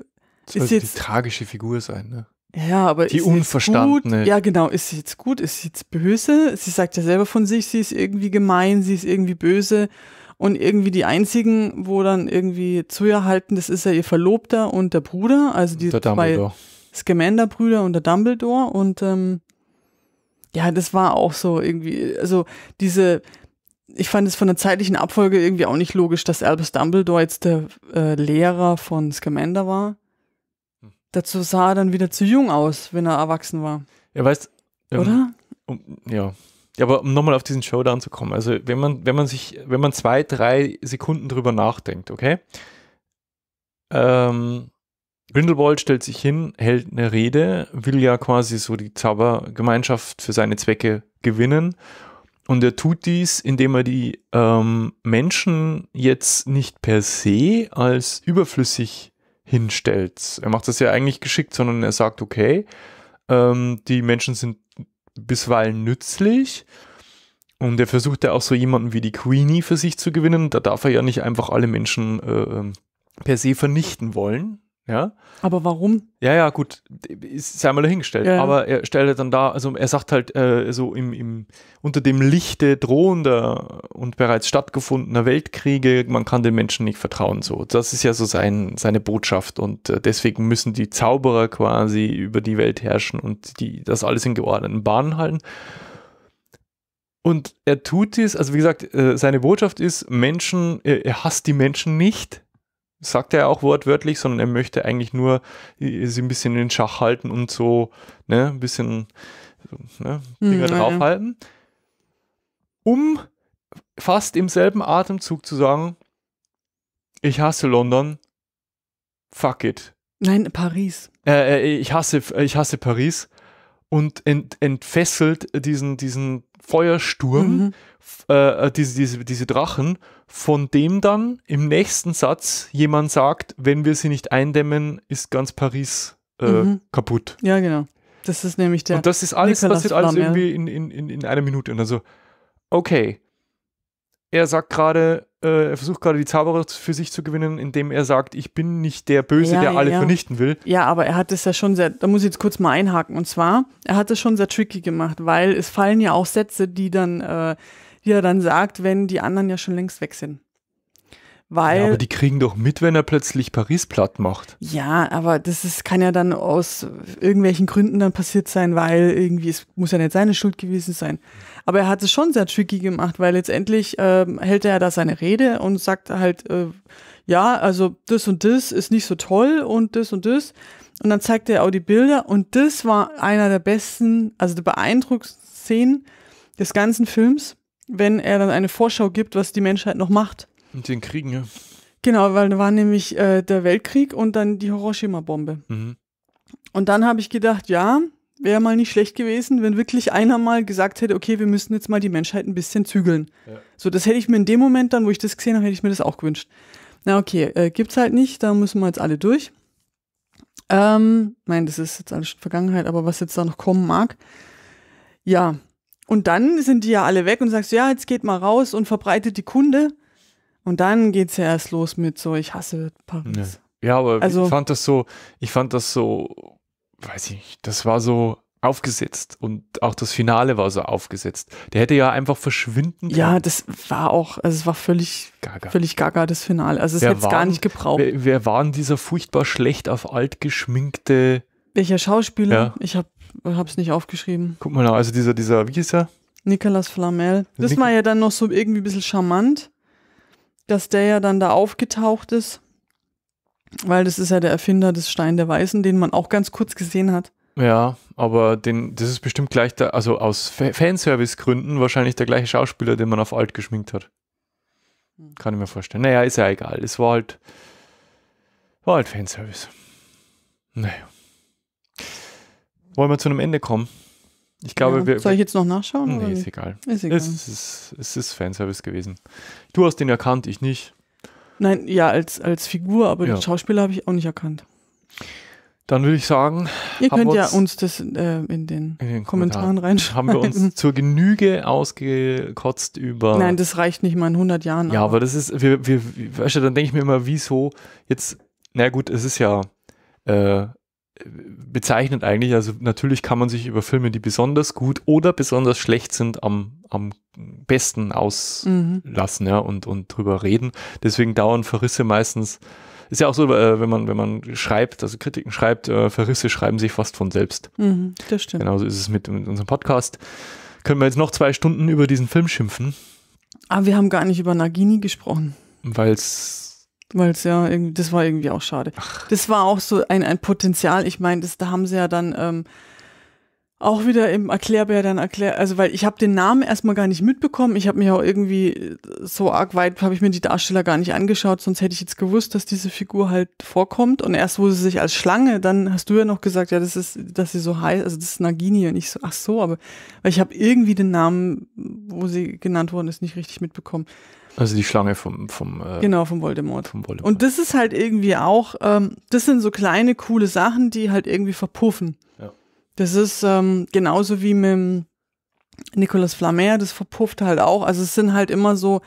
Soll ist jetzt, die tragische Figur sein, ne? Ja, aber die ist unverstandene. Gut? Ja, genau. Ist sie jetzt gut? Ist sie jetzt böse? Sie sagt ja selber von sich, sie ist irgendwie gemein, sie ist irgendwie böse. Und irgendwie die einzigen, wo dann irgendwie zu ihr halten, das ist ja ihr Verlobter und der Bruder, also die zwei Scamander-Brüder und der Dumbledore. Und ähm, ja, das war auch so irgendwie, also diese, ich fand es von der zeitlichen Abfolge irgendwie auch nicht logisch, dass Albus Dumbledore jetzt der äh, Lehrer von Scamander war. Hm. Dazu sah er dann wieder zu jung aus, wenn er erwachsen war. Ja, weißt ähm, Oder? Um, ja. ja. aber um nochmal auf diesen Showdown zu kommen, also wenn man, wenn man sich, wenn man zwei, drei Sekunden drüber nachdenkt, okay? Ähm, Grindelwald stellt sich hin, hält eine Rede, will ja quasi so die Zaubergemeinschaft für seine Zwecke gewinnen und er tut dies, indem er die ähm, Menschen jetzt nicht per se als überflüssig hinstellt. Er macht das ja eigentlich geschickt, sondern er sagt, okay, ähm, die Menschen sind bisweilen nützlich. Und er versucht ja auch so jemanden wie die Queenie für sich zu gewinnen. Da darf er ja nicht einfach alle Menschen äh, ähm, per se vernichten wollen. Ja. Aber warum? Ja, ja, gut, ist sei mal dahingestellt. Ja, ja. Aber er stellt dann da, also er sagt halt äh, so im, im, unter dem Lichte drohender und bereits stattgefundener Weltkriege, man kann den Menschen nicht vertrauen. So, das ist ja so sein, seine Botschaft und äh, deswegen müssen die Zauberer quasi über die Welt herrschen und die das alles in geordneten Bahnen halten. Und er tut dies, also wie gesagt, äh, seine Botschaft ist, Menschen, er hasst die Menschen nicht, sagt er auch wortwörtlich, sondern er möchte eigentlich nur äh, sie ein bisschen in den Schach halten und so ne, ein bisschen ne, hm, Finger mhm, draufhalten, um fast im selben Atemzug zu sagen, ich hasse London, fuck it. Nein, Paris. Äh, äh ich, hasse, ich hasse Paris, und ent, entfesselt diesen, diesen Feuersturm, mhm. äh, diese, diese, diese Drachen, von dem dann im nächsten Satz jemand sagt, wenn wir sie nicht eindämmen, ist ganz Paris äh, mhm. kaputt. Ja, genau. Das ist nämlich der. Und das ist alles, passiert alles irgendwie in, in, in einer Minute. Und also, okay, er sagt gerade, äh, er versucht gerade die Zauberer für sich zu gewinnen, indem er sagt, ich bin nicht der Böse, ja, der alle ja. vernichten will. Ja, aber er hat es ja schon sehr, da muss ich jetzt kurz mal einhaken. Und zwar, er hat es schon sehr tricky gemacht, weil es fallen ja auch Sätze, die dann, äh, die er dann sagt, wenn die anderen ja schon längst weg sind. Weil, ja, aber die kriegen doch mit, wenn er plötzlich Paris platt macht. Ja, aber das ist, kann ja dann aus irgendwelchen Gründen dann passiert sein, weil irgendwie, es muss ja nicht seine Schuld gewesen sein. Aber er hat es schon sehr tricky gemacht, weil letztendlich äh, hält er da seine Rede und sagt halt, äh, ja, also das und das ist nicht so toll und das und das. Und dann zeigt er auch die Bilder und das war einer der besten, also der beeindruckendsten Szenen des ganzen Films, wenn er dann eine Vorschau gibt, was die Menschheit noch macht. Mit den Kriegen, ja. Genau, weil da war nämlich äh, der Weltkrieg und dann die Hiroshima-Bombe. Mhm. Und dann habe ich gedacht, ja, wäre mal nicht schlecht gewesen, wenn wirklich einer mal gesagt hätte, okay, wir müssen jetzt mal die Menschheit ein bisschen zügeln. Ja. So, das hätte ich mir in dem Moment dann, wo ich das gesehen habe, hätte ich mir das auch gewünscht. Na okay, äh, gibt's halt nicht, da müssen wir jetzt alle durch. Ähm, nein, das ist jetzt alles schon Vergangenheit, aber was jetzt da noch kommen mag. Ja, und dann sind die ja alle weg und sagst, ja, jetzt geht mal raus und verbreitet die Kunde. Und dann geht es ja erst los mit so, ich hasse Paris. Ja, ja aber also, ich fand das so, ich fand das so, weiß ich nicht, das war so aufgesetzt und auch das Finale war so aufgesetzt. Der hätte ja einfach verschwinden können. Ja, das war auch, also es war völlig gaga, völlig gaga das Finale. Also es hätte es gar nicht gebraucht. Wer, wer war denn dieser furchtbar schlecht auf alt geschminkte... Welcher Schauspieler? Ja. Ich habe es nicht aufgeschrieben. Guck mal, also dieser, dieser, wie ist er? Nicolas Flamel. Das Nic war ja dann noch so irgendwie ein bisschen charmant dass der ja dann da aufgetaucht ist, weil das ist ja der Erfinder des Stein der Weißen, den man auch ganz kurz gesehen hat. Ja, aber den, das ist bestimmt gleich, der, also aus Fanservice-Gründen wahrscheinlich der gleiche Schauspieler, den man auf alt geschminkt hat. Hm. Kann ich mir vorstellen. Naja, ist ja egal. Es war halt, war halt Fanservice. Naja. Wollen wir zu einem Ende kommen? Ich glaube, ja. wir, Soll ich jetzt noch nachschauen? Nee, ist egal. Ist egal. Es, ist, es ist Fanservice gewesen. Du hast den erkannt, ich nicht. Nein, ja, als, als Figur, aber ja. den Schauspieler habe ich auch nicht erkannt. Dann würde ich sagen, ihr könnt ja uns das äh, in, den in den Kommentaren, reinschreiben. Haben wir uns zur Genüge ausgekotzt über. Nein, das reicht nicht mal in 100 Jahren. Ja, aber, aber das ist, wir, wir, weißt du, dann denke ich mir immer, wieso jetzt, na gut, es ist ja, äh, bezeichnet eigentlich. Also natürlich kann man sich über Filme, die besonders gut oder besonders schlecht sind, am, am besten auslassen mhm. ja, und, und drüber reden. Deswegen dauern Verrisse meistens. Ist ja auch so, äh, wenn man, wenn man schreibt, also Kritiken schreibt, äh, Verrisse schreiben sich fast von selbst. Mhm, das stimmt. Genauso ist es mit, mit unserem Podcast. Können wir jetzt noch zwei Stunden über diesen Film schimpfen? Aber ah, wir haben gar nicht über Nagini gesprochen. Weil es weil es ja, irgendwie, das war irgendwie auch schade. Ach. Das war auch so ein, ein Potenzial. Ich meine, da haben sie ja dann ähm, auch wieder im Erklärbär dann erklärt, also weil ich habe den Namen erstmal gar nicht mitbekommen. Ich habe mich auch irgendwie äh, so arg weit, habe ich mir die Darsteller gar nicht angeschaut, sonst hätte ich jetzt gewusst, dass diese Figur halt vorkommt. Und erst wo sie sich als Schlange, dann hast du ja noch gesagt, ja, das ist, dass sie so heißt, also das ist Nagini und ich so, ach so, aber weil ich habe irgendwie den Namen, wo sie genannt worden ist, nicht richtig mitbekommen. Also die Schlange vom, vom äh, Genau, vom Voldemort. vom Voldemort. Und das ist halt irgendwie auch, ähm, das sind so kleine, coole Sachen, die halt irgendwie verpuffen. Ja. Das ist ähm, genauso wie mit dem Nicolas Flamer, das verpufft halt auch. Also es sind halt immer so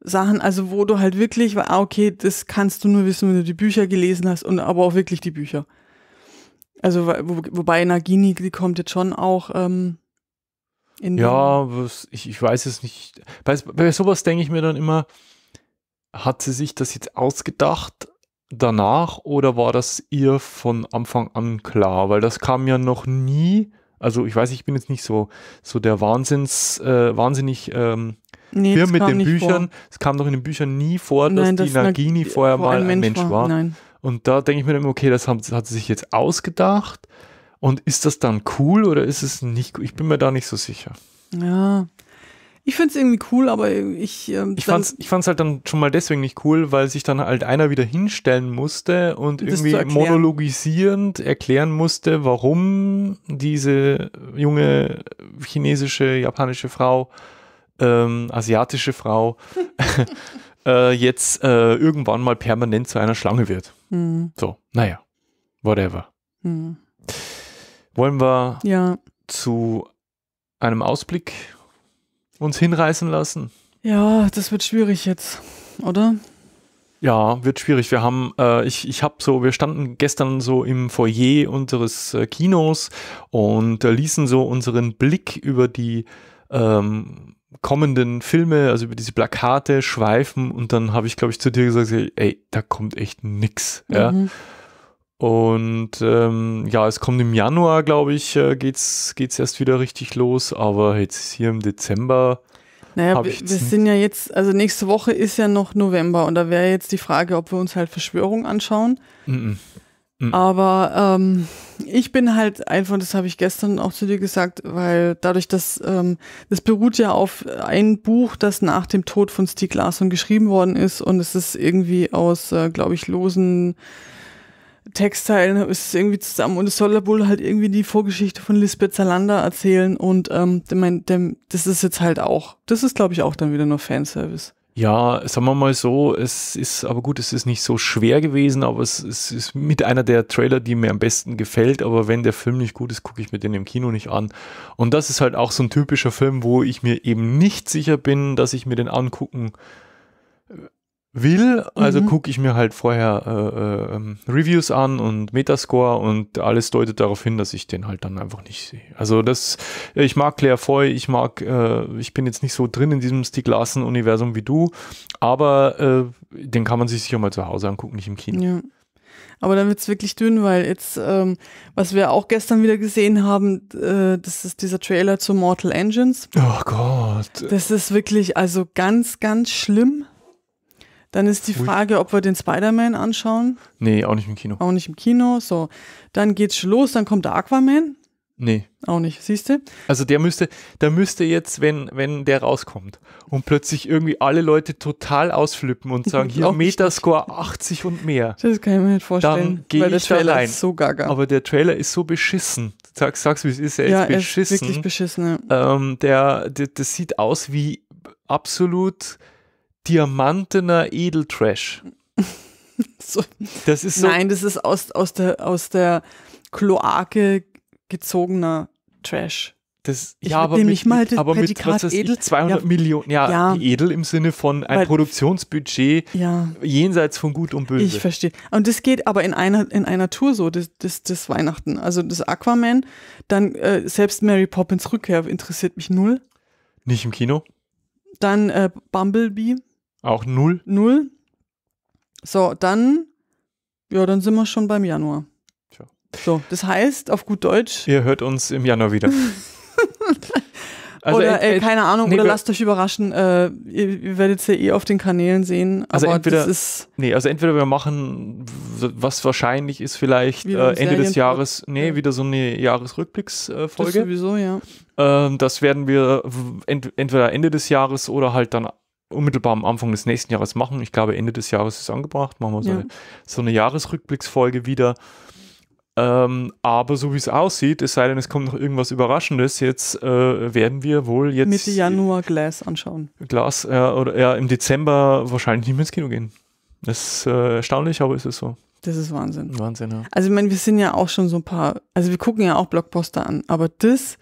Sachen, also wo du halt wirklich, ah, okay, das kannst du nur wissen, wenn du die Bücher gelesen hast und aber auch wirklich die Bücher. Also wo, wobei Nagini, die kommt jetzt schon auch ähm, ja, was, ich, ich weiß es nicht. Bei, bei sowas denke ich mir dann immer, hat sie sich das jetzt ausgedacht danach oder war das ihr von Anfang an klar? Weil das kam ja noch nie. Also ich weiß, ich bin jetzt nicht so, so der Wahnsinns, äh, wahnsinnig ähm, nee, Firm mit den Büchern. Es kam doch in den Büchern nie vor, dass Nein, die das Nagini vorher mal ein Mensch, war. war. Und da denke ich mir dann, okay, das hat, hat sie sich jetzt ausgedacht. Und ist das dann cool oder ist es nicht cool? Ich bin mir da nicht so sicher. Ja. Ich finde es irgendwie cool, aber ich. Ähm, ich fand es halt dann schon mal deswegen nicht cool, weil sich dann halt einer wieder hinstellen musste und irgendwie erklären. monologisierend erklären musste, warum diese junge chinesische, japanische Frau, ähm, asiatische Frau, äh, jetzt äh, irgendwann mal permanent zu einer Schlange wird. Mhm. So, naja, whatever. Mhm. Wollen wir ja. zu einem Ausblick uns hinreißen lassen? Ja, das wird schwierig jetzt, oder? Ja, wird schwierig. Wir haben, äh, ich, ich habe so, wir standen gestern so im Foyer unseres äh, Kinos und äh, ließen so unseren Blick über die ähm, kommenden Filme, also über diese Plakate schweifen und dann habe ich, glaube ich, zu dir gesagt, ey, da kommt echt nix. Mhm. Ja? Und ähm, ja, es kommt im Januar, glaube ich, äh, geht's, geht's erst wieder richtig los, aber jetzt ist hier im Dezember. Naja, wir, wir sind ja jetzt, also nächste Woche ist ja noch November und da wäre jetzt die Frage, ob wir uns halt Verschwörung anschauen. Mm -mm. aber ähm, ich bin halt einfach, das habe ich gestern auch zu dir gesagt, weil dadurch, dass ähm, das beruht ja auf ein Buch, das nach dem Tod von Stieg Larsson geschrieben worden ist und es ist irgendwie aus, äh, glaube ich, losen Textteilen ist irgendwie zusammen und es soll wohl halt irgendwie die Vorgeschichte von Lisbeth Salander erzählen und ähm, mein, dem, das ist jetzt halt auch, das ist glaube ich auch dann wieder nur Fanservice. Ja, sagen wir mal so, es ist, aber gut, es ist nicht so schwer gewesen, aber es, es ist mit einer der Trailer, die mir am besten gefällt, aber wenn der Film nicht gut ist, gucke ich mir den im Kino nicht an. Und das ist halt auch so ein typischer Film, wo ich mir eben nicht sicher bin, dass ich mir den angucken kann will, also mhm. gucke ich mir halt vorher äh, äh, ähm, Reviews an und Metascore und alles deutet darauf hin, dass ich den halt dann einfach nicht sehe. Also das, ich mag Claire Foy, ich mag, äh, ich bin jetzt nicht so drin in diesem Stieg Larsen Universum wie du, aber äh, den kann man sich sicher mal zu Hause angucken, nicht im Kino. Ja. Aber dann wird es wirklich dünn, weil jetzt, ähm, was wir auch gestern wieder gesehen haben, äh, das ist dieser Trailer zu Mortal Engines. Oh Gott. Das ist wirklich also ganz, ganz schlimm. Dann ist die Frage, ob wir den Spider-Man anschauen. Nee, auch nicht im Kino. Auch nicht im Kino. So, dann geht's schon los, dann kommt der Aquaman. Nee. Auch nicht, siehst du? Also der müsste, der müsste jetzt, wenn, wenn der rauskommt und plötzlich irgendwie alle Leute total ausflippen und sagen, hier Metascore 80 und mehr. Das kann ich mir nicht vorstellen. Dann gehe ich da rein. so gaga. Aber der Trailer ist so beschissen. Sag, sag's wie es ist, er ja, ist beschissen. Er ist wirklich beschissen, ja. ähm, der, der, das sieht aus wie absolut diamantener Edeltrash. so. Das ist so. Nein, das ist aus, aus, der, aus der Kloake gezogener Trash. Das, ich ja, aber mit, mal das aber mit was edel. Ich, 200 ja, Millionen, ja, ja, edel im Sinne von ein weil, Produktionsbudget ja, jenseits von Gut und Böse. Ich verstehe. Und das geht aber in einer, in einer Tour so, das, das, das Weihnachten. Also das Aquaman, dann äh, selbst Mary Poppins Rückkehr interessiert mich null. Nicht im Kino. Dann äh, Bumblebee. Auch null? Null. So, dann, ja, dann sind wir schon beim Januar. Tja. So, das heißt auf gut Deutsch. Ihr hört uns im Januar wieder. Also oder ey, äh, keine Ahnung, nee, oder lasst euch überraschen. Äh, ihr, ihr werdet es ja eh auf den Kanälen sehen. also entweder, nee, also entweder wir machen, was wahrscheinlich ist vielleicht äh, Ende des Jahres, nee, wieder so eine Jahresrückblicksfolge. sowieso, ja. Ähm, das werden wir ent entweder Ende des Jahres oder halt dann unmittelbar am Anfang des nächsten Jahres machen. Ich glaube, Ende des Jahres ist angebracht. Machen wir so, ja. eine, so eine Jahresrückblicksfolge wieder. Ähm, aber so wie es aussieht, es sei denn, es kommt noch irgendwas Überraschendes, jetzt äh, werden wir wohl jetzt. Mitte Januar Glass anschauen. Glass, äh, oder ja, im Dezember wahrscheinlich nicht mehr ins Kino gehen. Das ist äh, erstaunlich, aber es ist so. Das ist Wahnsinn. Wahnsinn, ja. Also, ich meine, wir sind ja auch schon so ein paar. Also, wir gucken ja auch Blockbuster an, aber das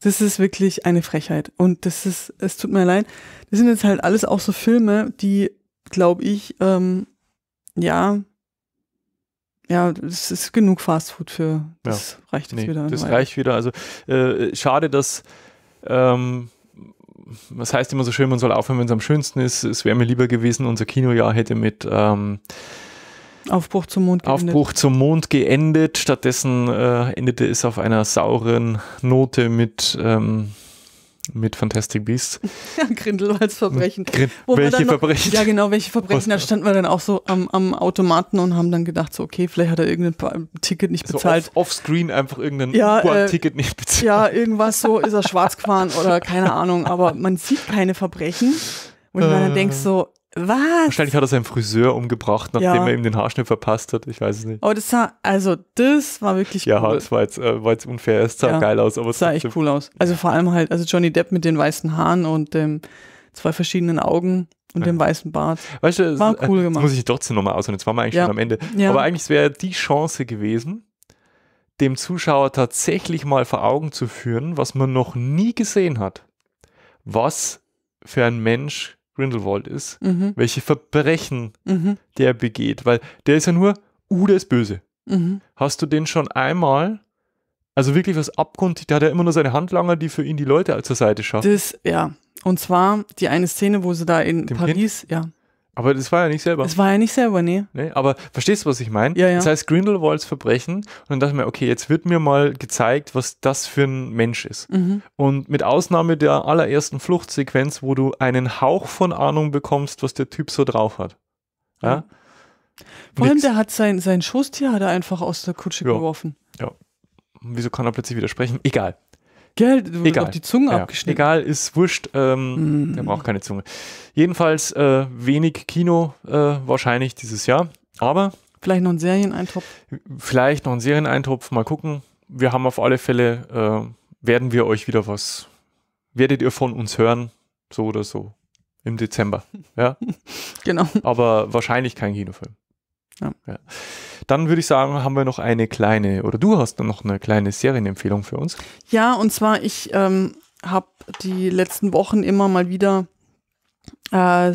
das ist wirklich eine Frechheit. Und das ist, es tut mir leid. Das sind jetzt halt alles auch so Filme, die, glaube ich, ähm, ja, ja, es ist genug Fastfood für. Das ja. reicht jetzt nee, wieder. Das reicht wieder. Also äh, schade, dass. Ähm, was heißt immer so schön, man soll aufhören, wenn es am schönsten ist. Es wäre mir lieber gewesen, unser Kinojahr hätte mit ähm, Aufbruch zum Mond geendet. Aufbruch zum Mond geendet. Stattdessen äh, endete es auf einer sauren Note mit, ähm, mit Fantastic Beasts. Ja, Grindelwalds Verbrechen. Grin Wo welche noch, Verbrechen? Ja, genau, welche Verbrechen. Da standen wir dann auch so am, am Automaten und haben dann gedacht, so, okay, vielleicht hat er irgendein Ticket nicht also bezahlt. So Offscreen off einfach irgendein ja, äh, ticket nicht bezahlt. Ja, irgendwas so, ist er schwarz gefahren oder keine Ahnung, aber man sieht keine Verbrechen. Und man äh. dann denkst so, was? Wahrscheinlich hat er seinen Friseur umgebracht, nachdem ja. er ihm den Haarschnitt verpasst hat. Ich weiß es nicht. Aber das sah, also das war wirklich ja, cool. Ja, das war jetzt, äh, war jetzt unfair. Es sah ja. geil aus, aber es sah echt cool aus. Also vor allem halt, also Johnny Depp mit den weißen Haaren und ähm, zwei verschiedenen Augen und ja. dem weißen Bart. Weißt du, war das, äh, cool gemacht. Das muss ich trotzdem nochmal aus und jetzt waren wir eigentlich schon am Ende. Aber eigentlich wäre die Chance gewesen, dem Zuschauer tatsächlich mal vor Augen zu führen, was man noch nie gesehen hat. Was für ein Mensch Grindelwald ist, mhm. welche Verbrechen mhm. der begeht, weil der ist ja nur, uh, der ist böse. Mhm. Hast du den schon einmal, also wirklich was abgrundtief, der hat ja immer nur seine Handlanger, die für ihn die Leute zur Seite schaffen. Das, ja. Und zwar die eine Szene, wo sie da in Dem Paris, kind? ja, aber das war ja nicht selber. Das war ja nicht selber, nee. nee aber verstehst du, was ich meine? Ja, ja. Das heißt Grindelwalds Verbrechen. Und dann dachte ich mir, okay, jetzt wird mir mal gezeigt, was das für ein Mensch ist. Mhm. Und mit Ausnahme der allerersten Fluchtsequenz, wo du einen Hauch von Ahnung bekommst, was der Typ so drauf hat. Ja? ja. Vor allem, der hat sein, sein Schoßtier hat er einfach aus der Kutsche ja. geworfen. Ja. Wieso kann er plötzlich widersprechen? Egal. Gell, du Egal. auf die Zunge ja. abgeschnitten. Egal, ist wurscht. Ähm, mm. Der braucht keine Zunge. Jedenfalls äh, wenig Kino äh, wahrscheinlich dieses Jahr. Aber. Vielleicht noch ein Serieneintopf. Vielleicht noch ein Serieneintopf. Mal gucken. Wir haben auf alle Fälle, äh, werden wir euch wieder was, werdet ihr von uns hören. So oder so. Im Dezember. Ja. genau. Aber wahrscheinlich kein Kinofilm. ja. ja. Dann würde ich sagen, haben wir noch eine kleine, oder du hast noch eine kleine Serienempfehlung für uns. Ja, und zwar, ich ähm, habe die letzten Wochen immer mal wieder äh,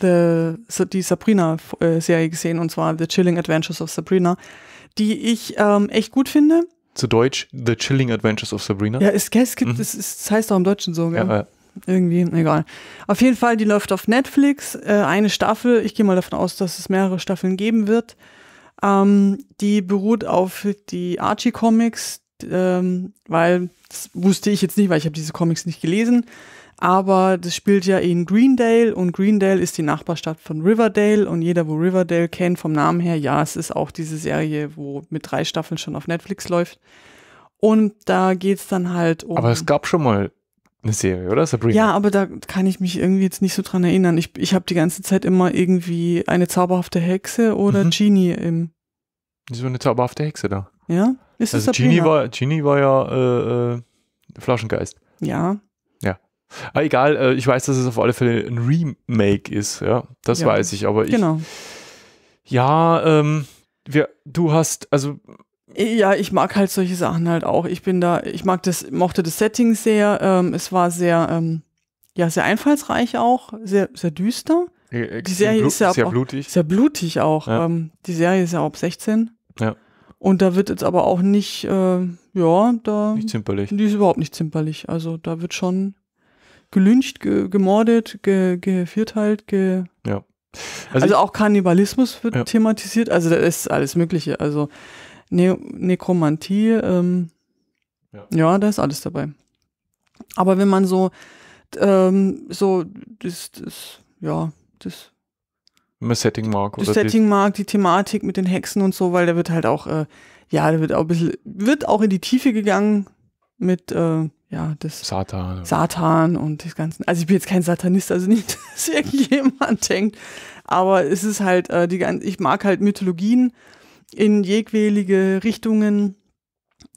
the, die Sabrina-Serie äh, gesehen, und zwar The Chilling Adventures of Sabrina, die ich ähm, echt gut finde. Zu Deutsch The Chilling Adventures of Sabrina. Ja, es, es gibt, mhm. es, es, heißt auch im Deutschen so, gell? Ja, ja. Irgendwie, egal. Auf jeden Fall, die läuft auf Netflix, äh, eine Staffel. Ich gehe mal davon aus, dass es mehrere Staffeln geben wird. Ähm, die beruht auf die Archie Comics, ähm, weil das wusste ich jetzt nicht, weil ich habe diese Comics nicht gelesen. Aber das spielt ja in Greendale und Greendale ist die Nachbarstadt von Riverdale und jeder, wo Riverdale kennt vom Namen her, ja, es ist auch diese Serie, wo mit drei Staffeln schon auf Netflix läuft. Und da geht es dann halt um. Aber es gab schon mal eine Serie, oder? Sabrina? Ja, aber da kann ich mich irgendwie jetzt nicht so dran erinnern. Ich, ich habe die ganze Zeit immer irgendwie eine zauberhafte Hexe oder mhm. Genie im. Das ist eine zauberhafte Hexe da. Ja? Ist also das Genie war, Genie war ja äh, äh, Flaschengeist. Ja. Ja. Aber ah, egal, äh, ich weiß, dass es auf alle Fälle ein Remake ist, ja. Das ja. weiß ich, aber ich. Genau. Ja, ähm, wir, du hast, also ja, ich mag halt solche Sachen halt auch. Ich bin da, ich mag das, mochte das Setting sehr. Ähm, es war sehr, ähm, ja, sehr einfallsreich auch, sehr, sehr düster. Äh, extrem die Serie ist ja sehr auch, blutig. Sehr blutig auch. Ja. Ähm, die Serie ist ja ab 16. Ja. Und da wird jetzt aber auch nicht, äh, ja, da. Nicht zimperlich. Die ist überhaupt nicht zimperlich. Also da wird schon gelyncht, ge gemordet, ge gevierteilt, halt, ge. Ja. Also, also auch Kannibalismus wird ja. thematisiert. Also da ist alles Mögliche. Also ne Nekromantie, ähm, ja. ja, da ist alles dabei. Aber wenn man so, ähm, so, das, das, ja, das. Das Setting mag, oder? Das Setting mag, die Thematik mit den Hexen und so, weil da wird halt auch, äh, ja, da wird auch ein bisschen, wird auch in die Tiefe gegangen mit, äh, ja, das Satan. Satan und das Ganze. Also ich bin jetzt kein Satanist, also nicht, dass irgendjemand denkt. Aber es ist halt, äh, die, ich mag halt Mythologien in jegweilige Richtungen,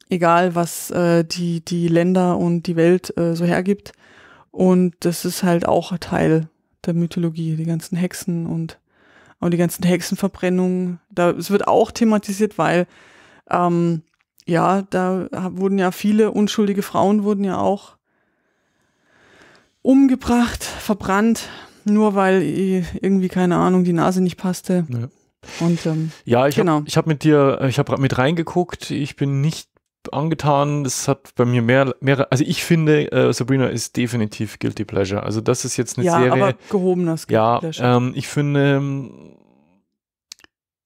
egal was äh, die, die Länder und die Welt äh, so hergibt. Und das ist halt auch Teil der Mythologie, die ganzen Hexen und auch die ganzen Hexenverbrennungen. Da, es wird auch thematisiert, weil ähm, ja, da wurden ja viele unschuldige Frauen wurden ja auch umgebracht, verbrannt, nur weil irgendwie, keine Ahnung, die Nase nicht passte. Ja. Und, ähm, ja, ich genau. habe hab mit dir, ich habe mit reingeguckt. Ich bin nicht angetan. Das hat bei mir mehr, mehrere. Also ich finde, äh, Sabrina ist definitiv guilty pleasure. Also das ist jetzt eine ja, Serie. Aber gehobenes guilty ja, pleasure. Ähm, ich finde. Ähm,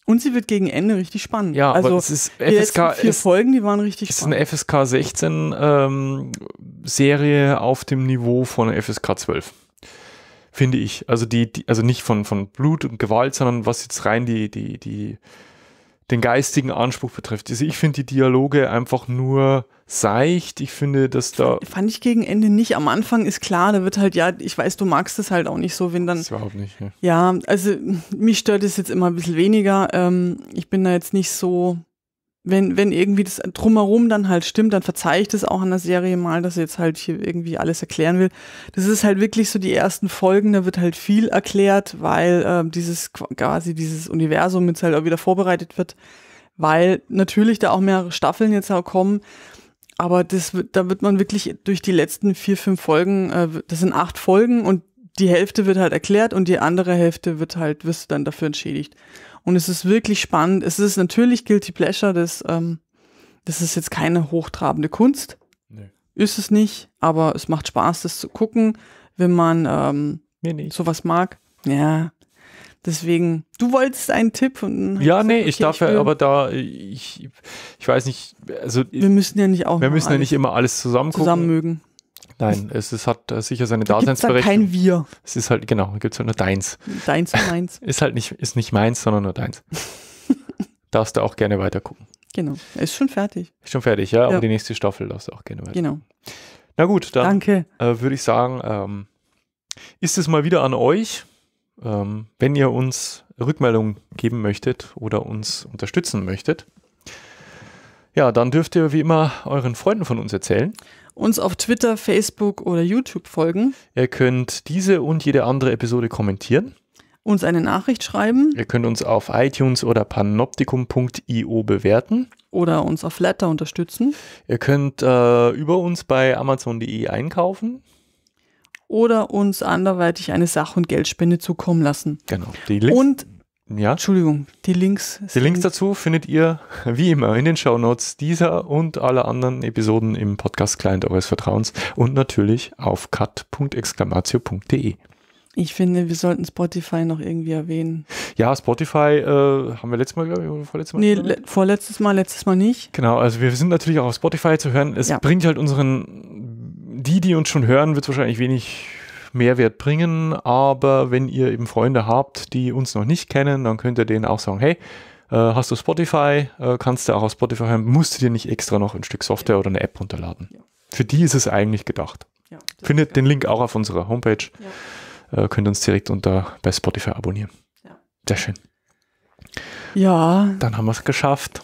und sie wird gegen Ende richtig spannend. Ja, also aber es ist FSK. vier ist, Folgen, die waren richtig spannend. Es ist eine FSK 16 ähm, Serie auf dem Niveau von FSK 12 finde ich. Also die, die, also nicht von, von Blut und Gewalt, sondern was jetzt rein die, die, die, den geistigen Anspruch betrifft. Also ich finde die Dialoge einfach nur seicht. Ich finde, dass da. Fand ich gegen Ende nicht. Am Anfang ist klar, da wird halt, ja, ich weiß, du magst es halt auch nicht so, wenn dann. Das ist überhaupt nicht. Ja, ja also mich stört es jetzt immer ein bisschen weniger. Ähm, ich bin da jetzt nicht so wenn, wenn irgendwie das drumherum dann halt stimmt, dann verzeihe ich das auch an der Serie mal, dass sie jetzt halt hier irgendwie alles erklären will. Das ist halt wirklich so die ersten Folgen, da wird halt viel erklärt, weil ähm, dieses quasi dieses Universum jetzt halt auch wieder vorbereitet wird, weil natürlich da auch mehrere Staffeln jetzt auch kommen. Aber das wird, da wird man wirklich durch die letzten vier, fünf Folgen, äh, das sind acht Folgen und die Hälfte wird halt erklärt und die andere Hälfte wird halt, wirst du dann dafür entschädigt. Und es ist wirklich spannend. Es ist natürlich Guilty Pleasure, das, ähm, das ist jetzt keine hochtrabende Kunst. Nee. Ist es nicht, aber es macht Spaß, das zu gucken, wenn man ähm, Mir nicht. sowas mag. Ja. Deswegen, du wolltest einen Tipp und Ja, nee, okay, ich darf ja, aber da, ich, ich weiß nicht, also. Wir müssen ja nicht auch. Wir müssen ja nicht immer alles zusammen gucken. Zusammen mögen. Nein, es, es hat äh, sicher seine Daseinsberechtigung. Es halt kein Wir. Es ist halt, genau, gibt es halt nur deins. Deins und meins. ist halt nicht, ist nicht meins, sondern nur deins. darfst du auch gerne weitergucken. Genau, ist schon fertig. Ist schon fertig, ja, ja. die nächste Staffel darfst du auch gerne weitergucken. Genau. Na gut, dann äh, würde ich sagen, ähm, ist es mal wieder an euch. Ähm, wenn ihr uns Rückmeldungen geben möchtet oder uns unterstützen möchtet, ja, dann dürft ihr wie immer euren Freunden von uns erzählen uns auf Twitter, Facebook oder YouTube folgen. Ihr könnt diese und jede andere Episode kommentieren. Uns eine Nachricht schreiben. Ihr könnt uns auf iTunes oder panoptikum.io bewerten. Oder uns auf Letter unterstützen. Ihr könnt äh, über uns bei amazon.de einkaufen oder uns anderweitig eine Sach- und Geldspende zukommen lassen. Genau. Die Liste. und ja. Entschuldigung, die Links. Die Links dazu findet ihr wie immer in den Show Notes dieser und aller anderen Episoden im Podcast Client eures Vertrauens und natürlich auf cut.exclamatio.de. Ich finde, wir sollten Spotify noch irgendwie erwähnen. Ja, Spotify äh, haben wir letztes Mal, glaube ich, oder vorletztes Mal? Nee, vorletztes Mal, letztes Mal nicht. Genau, also wir sind natürlich auch auf Spotify zu hören. Es ja. bringt halt unseren, die, die uns schon hören, wird es wahrscheinlich wenig Mehrwert bringen, aber wenn ihr eben Freunde habt, die uns noch nicht kennen, dann könnt ihr denen auch sagen, hey, äh, hast du Spotify, äh, kannst du auch auf Spotify hören, musst du dir nicht extra noch ein Stück Software ja. oder eine App runterladen. Ja. Für die ist es eigentlich gedacht. Ja, Findet den Link auch auf unserer Homepage. Äh, könnt uns direkt unter bei Spotify abonnieren. Sehr schön. Ja. Dann haben wir es geschafft.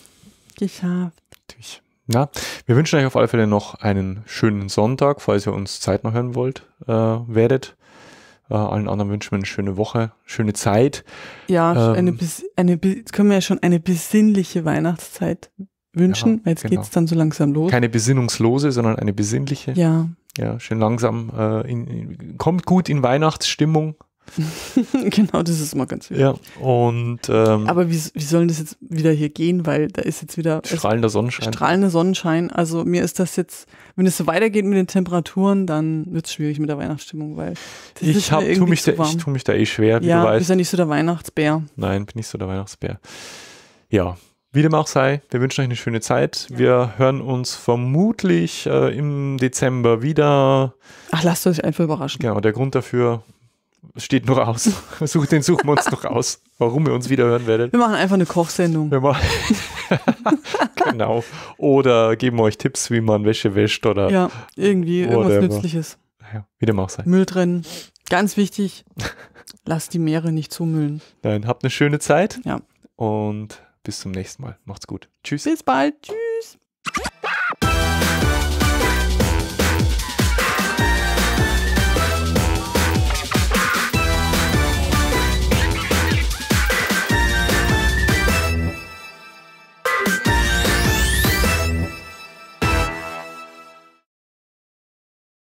Geschafft. Natürlich. Ja, wir wünschen euch auf alle Fälle noch einen schönen Sonntag, falls ihr uns Zeit noch hören wollt, äh, werdet. Äh, allen anderen wünschen wir eine schöne Woche, schöne Zeit. Ja, ähm, eine, eine, können wir ja schon eine besinnliche Weihnachtszeit wünschen, ja, weil jetzt genau. geht's dann so langsam los. Keine besinnungslose, sondern eine besinnliche. Ja. Ja, schön langsam. Äh, in, in, kommt gut in Weihnachtsstimmung. genau, das ist immer ganz wichtig. Ja, und. Ähm, Aber wie, wie soll das jetzt wieder hier gehen? Weil da ist jetzt wieder. Also strahlender Sonnenschein. Strahlender Sonnenschein. Also mir ist das jetzt, wenn es so weitergeht mit den Temperaturen, dann wird es schwierig mit der Weihnachtsstimmung, weil. ich, hab, tu mich da, warm. ich tu mich da eh schwer, wie ja, du weißt. Du bist ja nicht so der Weihnachtsbär. Nein, bin ich so der Weihnachtsbär. Ja, wie dem auch sei, wir wünschen euch eine schöne Zeit. Ja. Wir hören uns vermutlich äh, im Dezember wieder. Ach, lasst euch einfach überraschen. Genau, der Grund dafür steht noch aus. Sucht den suchen wir uns noch aus, warum ihr uns wieder hören werdet. Wir machen einfach eine Kochsendung. genau. Oder geben euch Tipps, wie man Wäsche wäscht oder. Ja, irgendwie oder irgendwas Nützliches. Ja, wie dem auch sei. Müll trennen. Ganz wichtig. Lasst die Meere nicht zumüllen. Nein, habt eine schöne Zeit. Ja. Und bis zum nächsten Mal. Macht's gut. Tschüss. Bis bald. Tschüss.